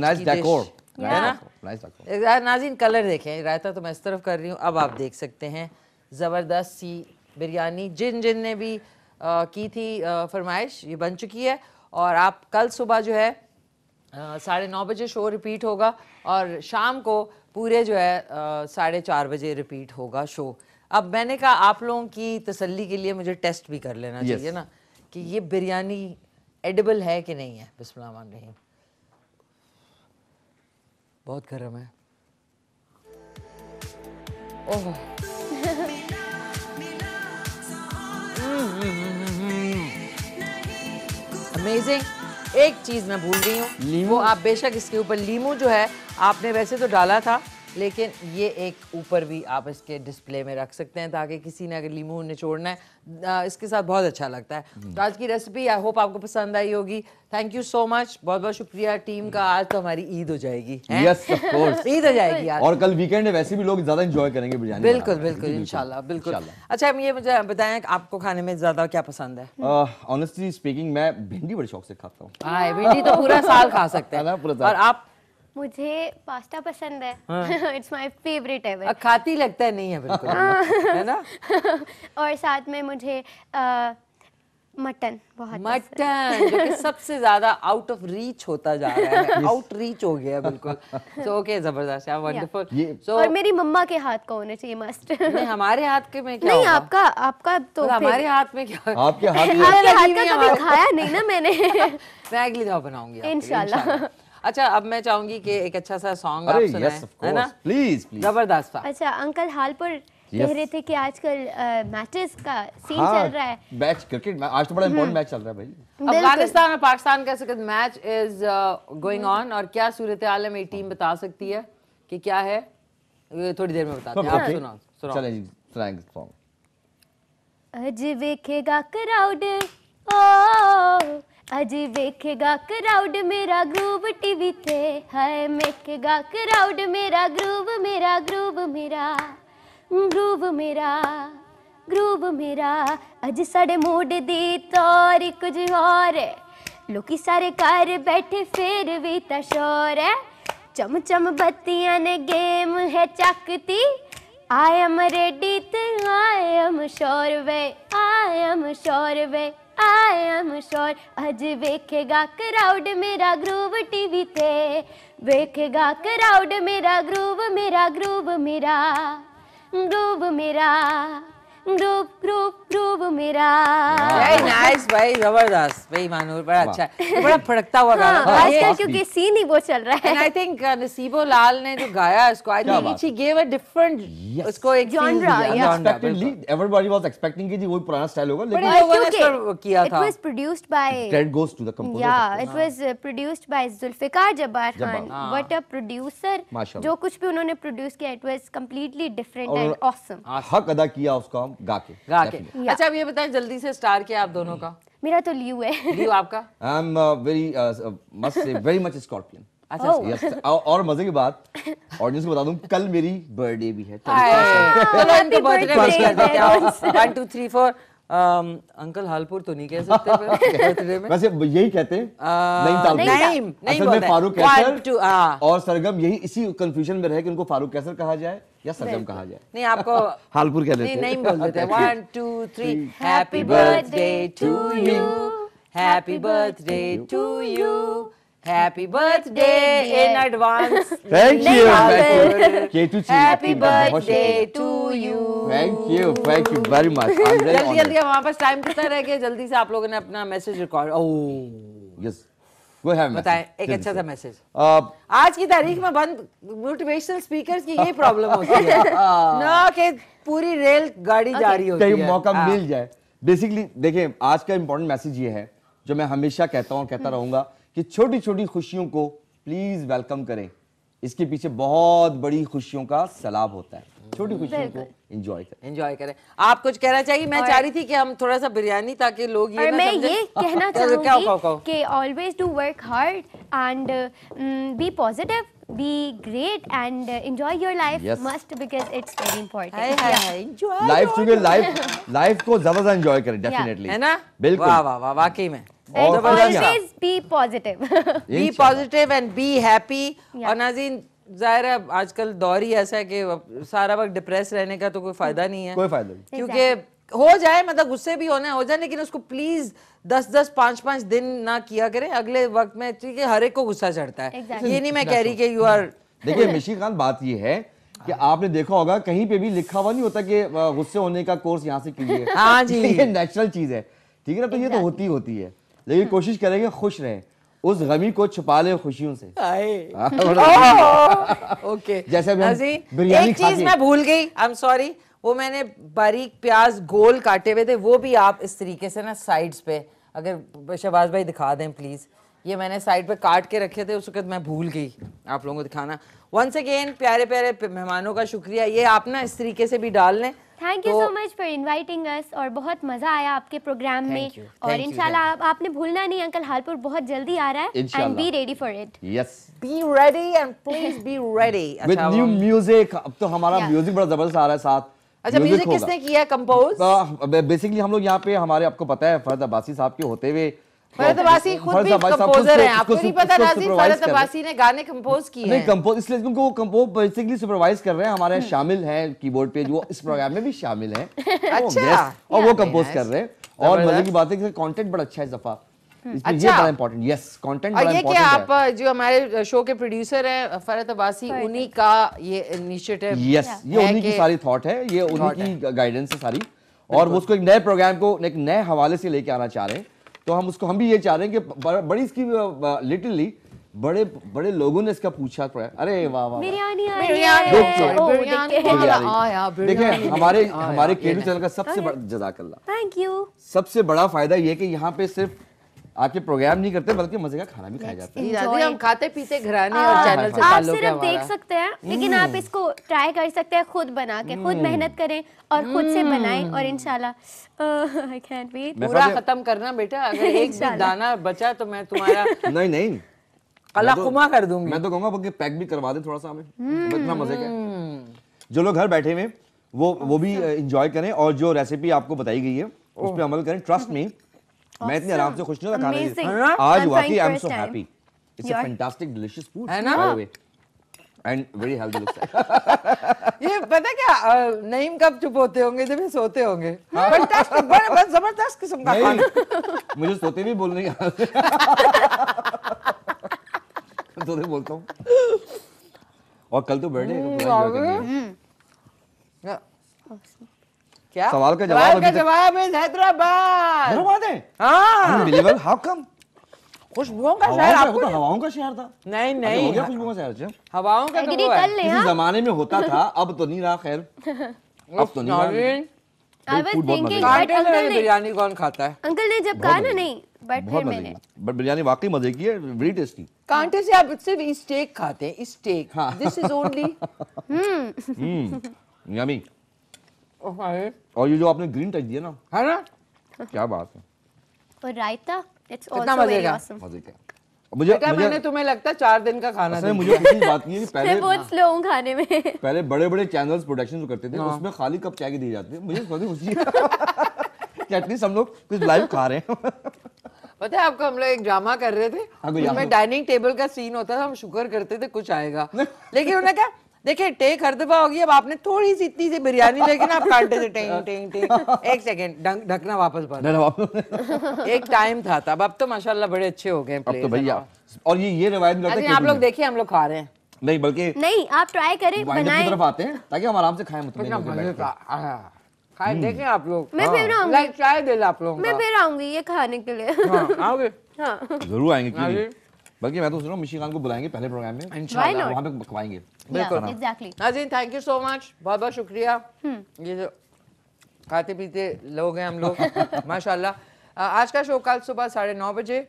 Speaker 1: ना eh, हाँ, नाजिन कलर देखें रायता तो मैं इस तरफ कर रही हूँ अब आप देख सकते हैं ज़बरदस्त सी बिरयानी जिन जिन ने भी आ, की थी फरमाइश ये बन चुकी है और आप कल सुबह जो है साढ़े नौ बजे शो रिपीट होगा और शाम को पूरे जो है साढ़े चार बजे रिपीट होगा शो अब मैंने कहा आप लोगों की तसल्ली के लिए मुझे टेस्ट भी कर लेना yes. चाहिए ना कि ये बिरयानी एडिबल है कि नहीं है बिस्मिल्लाह रही बहुत गर्म है ओह अमेजिंग हम्म, हम्म, हम्म, एक चीज़ मैं भूल गई हूँ वो आप बेशक इसके ऊपर लीमू जो है आपने वैसे तो डाला था लेकिन ये एक ऊपर भी आप इसके डिस्प्ले में रख सकते हैं ताकि किसी ने अगर लीमू निचोड़ना है इसके साथ बहुत अच्छा लगता है हम्म। तो आज की रेसिपी आई होप आपको पसंद आई होगी थैंक यू सो मच बहुत बहुत शुक्रिया टीम का आज तो हमारी ईद हो जाएगी यस yes, ईद हो जाएगी आज और
Speaker 3: कल वीकेंड है वैसे भी लोग ज्यादा इंजॉय करेंगे बिरयानी बिल्कुल बिल्कुल इनशाला बिल्कुल
Speaker 1: अच्छा हम ये मुझे बताएं आपको खाने में ज्यादा क्या पसंद है
Speaker 3: ऑनेस्टली स्पीकिंग मैं भिंडी बड़े शौक से खाता हूँ भिंडी तो पूरा साल खा सकते हैं हाँ और आप
Speaker 4: मुझे पास्ता पसंद है इट्स माय फेवरेट एवर
Speaker 3: खाती लगता है नहीं है
Speaker 4: बिल्कुल हाँ। है ना और साथ में मुझे मटन बहुत मटन जो कि
Speaker 1: सबसे ज्यादा आउट ऑफ रीच होता जा रहा है आउट रीच हो गया बिल्कुल सो ओके जबरदस्त यार वंडरफुल सो और
Speaker 4: मेरी मम्मा के हाथ का होना चाहिए मस्ट नहीं हमारे हाथ के में क्या नहीं आपका आपका तो मतलब हमारे हाथ
Speaker 1: में क्या आपके हाथ में खाया नहीं ना मैंने मैं अगली दफा बनाऊंगी इंशाल्लाह अच्छा अब मैं चाहूंगी कि एक अच्छा सा सॉन्ग आप सुनाएं yes, है
Speaker 3: प्लीज प्लीज जबरदस्त
Speaker 4: अच्छा अंकल हाल पर Yes. कह रहे थे कि आजकल मैचेस का सीन हाँ, चल रहा है
Speaker 3: मैच क्रिकेट आज तो बड़ा इंपॉर्टेंट हम्म। मैच चल रहा है भाई
Speaker 1: अफगानिस्तान और पाकिस्तान का मैच इज गोइंग ऑन और क्या सूरत हाल है मेरी टीम बता सकती है कि क्या है थोड़ी देर में बताते हैं आप सुनाओ
Speaker 3: सुनाओ चलें जी सुनाएंगे
Speaker 4: सॉन्ग अज वेखेगा क्राउड ओ अजी वेखेगा क्राउड मेरा ग्रूव टीवी ते हाय मेखेगा क्राउड मेरा ग्रूव मेरा ग्रूव मेरा ग्रूव मेरा ग्रूव मेरा अज साढ़े मूड दी तौर कुछ और लोकी सारे घर बैठे फिर भी तशोर है चम चम बत्तियां ने गेम है चकती आई एम रेडी ते आई एम शोर वे आई एम शोर वे आई एम श्योर अज वेखेगा क्राउड मेरा ग्रूव टीवी थे वेखेगा क्राउड मेरा ग्रूव मेरा ग्रूव मेरा ग्रूव मेरा ग्रुप ग्रुप ग्रुप मेरा वेरी नाइस
Speaker 1: भाई जबरदस्त भाई मानूर बड़ा अच्छा है बड़ा फड़कता हुआ गाना हाँ, आजकल क्योंकि
Speaker 4: सीन ही वो चल रहा है एंड आई थिंक
Speaker 1: नसीबो लाल ने जो गाया इसको I think she give a different उसको एक genre expectedly
Speaker 3: everybody was expecting कि जी वही पुराना स्टाइल होगा लेकिन लोगों ने इसको किया था it was
Speaker 4: produced by credit goes to the composer या it was produced by Zulfiqar Jabbar Khan what a producer जो कुछ भी उन्होंने प्रोड्यूस किया it was completely different and awesome
Speaker 3: हक अदा किया उसका सॉन्ग गा के गा के
Speaker 4: अच्छा अब ये बताएं जल्दी से स्टार क्या आप दोनों का मेरा तो लियू है
Speaker 1: लियू आपका
Speaker 3: आई एम वेरी मस्ट से वेरी मच स्कॉर्पियन अच्छा oh. अच्छा। yes. और मजे की बात ऑडियंस को बता दूं कल मेरी बर्थडे भी है चलो इनको birthday one
Speaker 1: two three four uncle um, Halpur तो नहीं कह सकते में
Speaker 3: वैसे यही कहते हैं नैनीताल नहीं नहीं फारूक कैसर और सरगम यही इसी कंफ्यूजन में रहे कि उनको फारूक कैसर कहा जाए या सरगम कहा जाए
Speaker 1: नहीं आपको
Speaker 3: हालपुर कह लेते नहीं बोल देते one
Speaker 1: two three happy birthday to you happy birthday to you Happy birthday in advance. Thank you. Happy birthday to you. Thank you thank
Speaker 3: you very much जल्दी जल्दी
Speaker 1: हमारे पास टाइम कितना रह गया जल्दी से आप लोगों ने अपना मैसेज रिकॉर्ड
Speaker 3: ओह यस बताएं एक अच्छा सा मैसेज uh,
Speaker 1: आज की तारीख में बंद मोटिवेशनल स्पीकर्स की प्रॉब्लम होती है ah. ना कि पूरी रेल
Speaker 3: गाड़ी जा रही होती है मौका ah. मिल जाए बेसिकली देखें आज का मैसेज ये है जो मैं हमेशा कहता हूँ कहता hmm. रहूंगा कि छोटी छोटी खुशियों को प्लीज वेलकम करें इसके पीछे बहुत बड़ी खुशियों का सलाब होता है छोटी खुशियों को एंजॉय करें एंजॉय
Speaker 1: करें आप कुछ कहना चाहिए मैं चाह रही थी कि हम थोड़ा सा बिरयानी ताकि लोग ये ना मैं ये कहना चाहूंगी
Speaker 4: कि always do work hard and be positive be great and uh, enjoy your life yes. must because it's very important hai, hai, yeah. enjoy life चूंकि life
Speaker 3: life को ज्यादा ज्यादा enjoy kare definitely hai na bilkul वाह वाह वाह वाकई mein
Speaker 1: always
Speaker 4: be positive be
Speaker 1: positive and be happy yeah. और nazin जाहिर है आजकल दौर ही ऐसा है कि सारा वक्त डिप्रेस रहने का तो कोई फायदा नहीं है कोई फायदा नहीं क्योंकि हो जाए मतलब गुस्से भी होना हो जाए लेकिन उसको प्लीज दस दस पांच पांच दिन ना किया करें अगले वक्त में ठीक है हर एक को गुस्सा चढ़ता है exactly. ये नहीं मैं कह रही कि यू आर
Speaker 3: देखिए मिशी खान बात ये है कि आपने देखा होगा कहीं पे भी लिखा हुआ नहीं होता कि गुस्से होने का कोर्स यहाँ से कीजिए हाँ जी ये नेचुरल चीज है ठीक है ना तो ये तो होती होती है लेकिन कोशिश करेंगे खुश रहें उस गमी को छुपा ले खुशियों से
Speaker 2: हाँ, अच्छा।
Speaker 1: ओके जैसे एक चीज मैं भूल गई आई एम सॉरी वो मैंने बारीक प्याज गोल काटे हुए थे वो भी आप इस तरीके से ना साइड्स पे अगर शहबाज भाई दिखा दें प्लीज़ ये मैंने साइड पे काट के रखे थे उस वक्त मैं भूल गई आप लोगों को दिखाना वंस अगेन प्यारे प्यारे मेहमानों का शुक्रिया ये आप ना इस तरीके से भी डाल लें
Speaker 4: thank you so much for inviting us और बहुत मजा आया आपके प्रोग्राम में और इंशाल्लाह आप, आपने भूलना नहीं अंकल हालपुर बहुत जल्दी आ रहा है and be ready for it yes be ready and please be ready with new
Speaker 3: music अब तो हमारा म्यूजिक बड़ा जबरदस्त आ रहा है साथ अच्छा म्यूजिक किसने
Speaker 1: किया कंपोज
Speaker 3: बेसिकली uh, हम लोग यहां पे हमारे आपको पता है फर्द अब्बासी साहब के होते हुए
Speaker 1: तो खुद भी कंपोजर हैं आपको नहीं पता तो
Speaker 3: कर रहे हैं हमारे हम्म। शामिल हैं कीबोर्ड पे जो इस प्रोग्राम में भी शामिल हैं
Speaker 4: अच्छा oh, और वो कंपोज कर रहे
Speaker 3: हैं और मजे की बात है कंटेंट बड़ा अच्छा है दफा
Speaker 1: हम्म, अच्छा बड़ा
Speaker 3: इंपॉर्टेंट यस कंटेंट और ये कि आप
Speaker 1: जो हमारे शो के प्रोड्यूसर हैं उन्हीं का ये इनिशिएटिव यस ये उन्हीं की सारी
Speaker 3: थॉट है ये उन्हीं की गाइडेंस है सारी और वो उसको एक नए प्रोग्राम को एक नए हवाले से लेके आना चाह रहे हैं तो हम उसको हम भी ये चाह रहे हैं कि बड़ी इसकी लिटरली बड़े बड़े लोगों ने इसका पूछा अरे वाह वाह
Speaker 4: देखिए हमारे हमारे केडू चैनल का सबसे बड़ा जजाकल्ला थैंक यू
Speaker 3: सबसे बड़ा फायदा ये कि यहाँ पे सिर्फ आपके प्रोग्राम नहीं करते बल्कि मजे का खाना भी खाया जाता
Speaker 4: है हम खाते पीते घराने और चैनल हाँ, हाँ, से हाँ, आप सिर्फ देख सकते हैं लेकिन आप हम्म। इसको ट्राई कर सकते हैं खुद बना के खुद हम्म। मेहनत करें और खुद से हम्म। बनाएं और इनशाला पूरा खत्म करना बेटा अगर एक दाना
Speaker 1: बचा तो मैं
Speaker 3: तुम्हारा नहीं नहीं कला कुमा तो- कर दूंगी मैं तो कहूंगा बल्कि पैक भी करवा दे थोड़ा सा हमें
Speaker 4: इतना मजे का
Speaker 3: जो लोग घर बैठे हुए वो वो भी इंजॉय अच्छा। करें और जो रेसिपी आपको बताई गई है उस पर अमल करें ट्रस्ट में
Speaker 4: मैं इतनी आराम से
Speaker 3: खुश नहीं था खाना हाँ। आज हुआ कि I am so happy it's a fantastic delicious food है ना एंड वेरी हेल्दी लुक्स
Speaker 1: ये पता क्या नईम कब चुप होते होंगे जब
Speaker 3: ये सोते होंगे फैंटास्टिक हाँ। बड़े बस जबरदस्त किस्म का खाना मुझे सोते भी बोलने का तो बोलता हूं और कल तो बर्थडे है तो हम्म, क्या सवाल का जवाब का जवाब इज हैदराबाद हैदराबाद है हां अनबिलीवेबल हाउ कम
Speaker 2: खुशबुओं का शहर आपको तो
Speaker 3: हवाओं का शहर था
Speaker 2: नहीं नहीं हो
Speaker 3: खुशबुओं का शहर अच्छा। हवाओं
Speaker 2: का तो कर ले किसी हाँ। जमाने में होता था
Speaker 3: अब तो नहीं रहा खैर
Speaker 2: अब तो नहीं
Speaker 4: रहा बिरयानी कौन खाता है अंकल ने जब कहा ना नहीं बट फिर
Speaker 3: मैंने बट बिरयानी वाकई मजे की है वेरी टेस्टी
Speaker 1: कांटे से आप सिर्फ स्टेक खाते हैं steak
Speaker 4: this is only hmm yummy hmm, और
Speaker 3: ये जो आपने ग्रीन टच दिया ना है
Speaker 4: ना क्या बात है और raita it's also very awesome मजे का मुझे, मुझे मैंने तुम्हें लगता है चार दिन का खाना था मुझे
Speaker 3: किसी बात नहीं है पहले बहुत
Speaker 4: स्लो हाँ। हूं खाने में पहले
Speaker 3: बड़े बड़े चैनल्स प्रोडक्शन जो करते थे हाँ। उसमें खाली कप चाय की दी जाती है मुझे बहुत खुशी है एटलीस्ट हम लोग कुछ लाइव खा रहे हैं
Speaker 4: पता है
Speaker 1: आपको हम लोग एक ड्रामा कर रहे थे हाँ, उसमें डाइनिंग टेबल का सीन होता था हम शुक्र करते थे कुछ आएगा लेकिन उन्होंने कहा देखिए टेक हर दफा होगी अब आपने थोड़ी सी इतनी सी बिरयानी लेकिन आप काटे थे टेंग टेंग टेंग एक सेकेंड ढकना वापस बंद एक टाइम था तब अब तो
Speaker 3: माशाल्लाह बड़े अच्छे हो गए अब तो भैया और ये ये रिवायत आप लोग देखिए
Speaker 1: हम लोग खा रहे हैं
Speaker 3: नहीं बल्कि
Speaker 4: नहीं आप ट्राई करें बनाएं तरफ
Speaker 3: आते हैं ताकि हम आराम से खाएं मतलब अच्छा, हाँ, हाँ। खाए हम्म। देखें आप लोग
Speaker 2: मैं फिर हाँ। आऊंगी लाइक चाय दे आप लोग मैं
Speaker 4: फिर आऊंगी ये खाने के लिए आओगे हाँ
Speaker 3: जरूर आएंगे बल्कि मैं तो सुन रहा हूँ मिशी खान को बुलाएंगे पहले प्रोग्राम में वहाँ पे खवाएंगे बिल्कुल
Speaker 1: नाजीन थैंक यू सो मच बहुत बहुत शुक्रिया ये जो खाते पीते लोग हैं हम लोग माशाल्लाह आज का शो कल सुबह साढ़े नौ बजे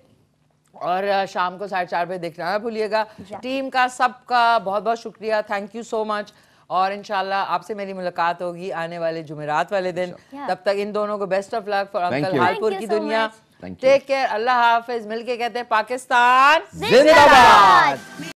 Speaker 1: और शाम को साढ़े चार बजे देखना ना भूलिएगा टीम का सबका बहुत बहुत शुक्रिया थैंक यू सो मच और इनशाला आपसे मेरी मुलाकात होगी आने वाले जुमेरात वाले दिन तब तक इन दोनों को best of luck for uncle Halpur की दुनिया टेक केयर अल्लाह हाफिज मिलके कहते हैं पाकिस्तान जिंदाबाद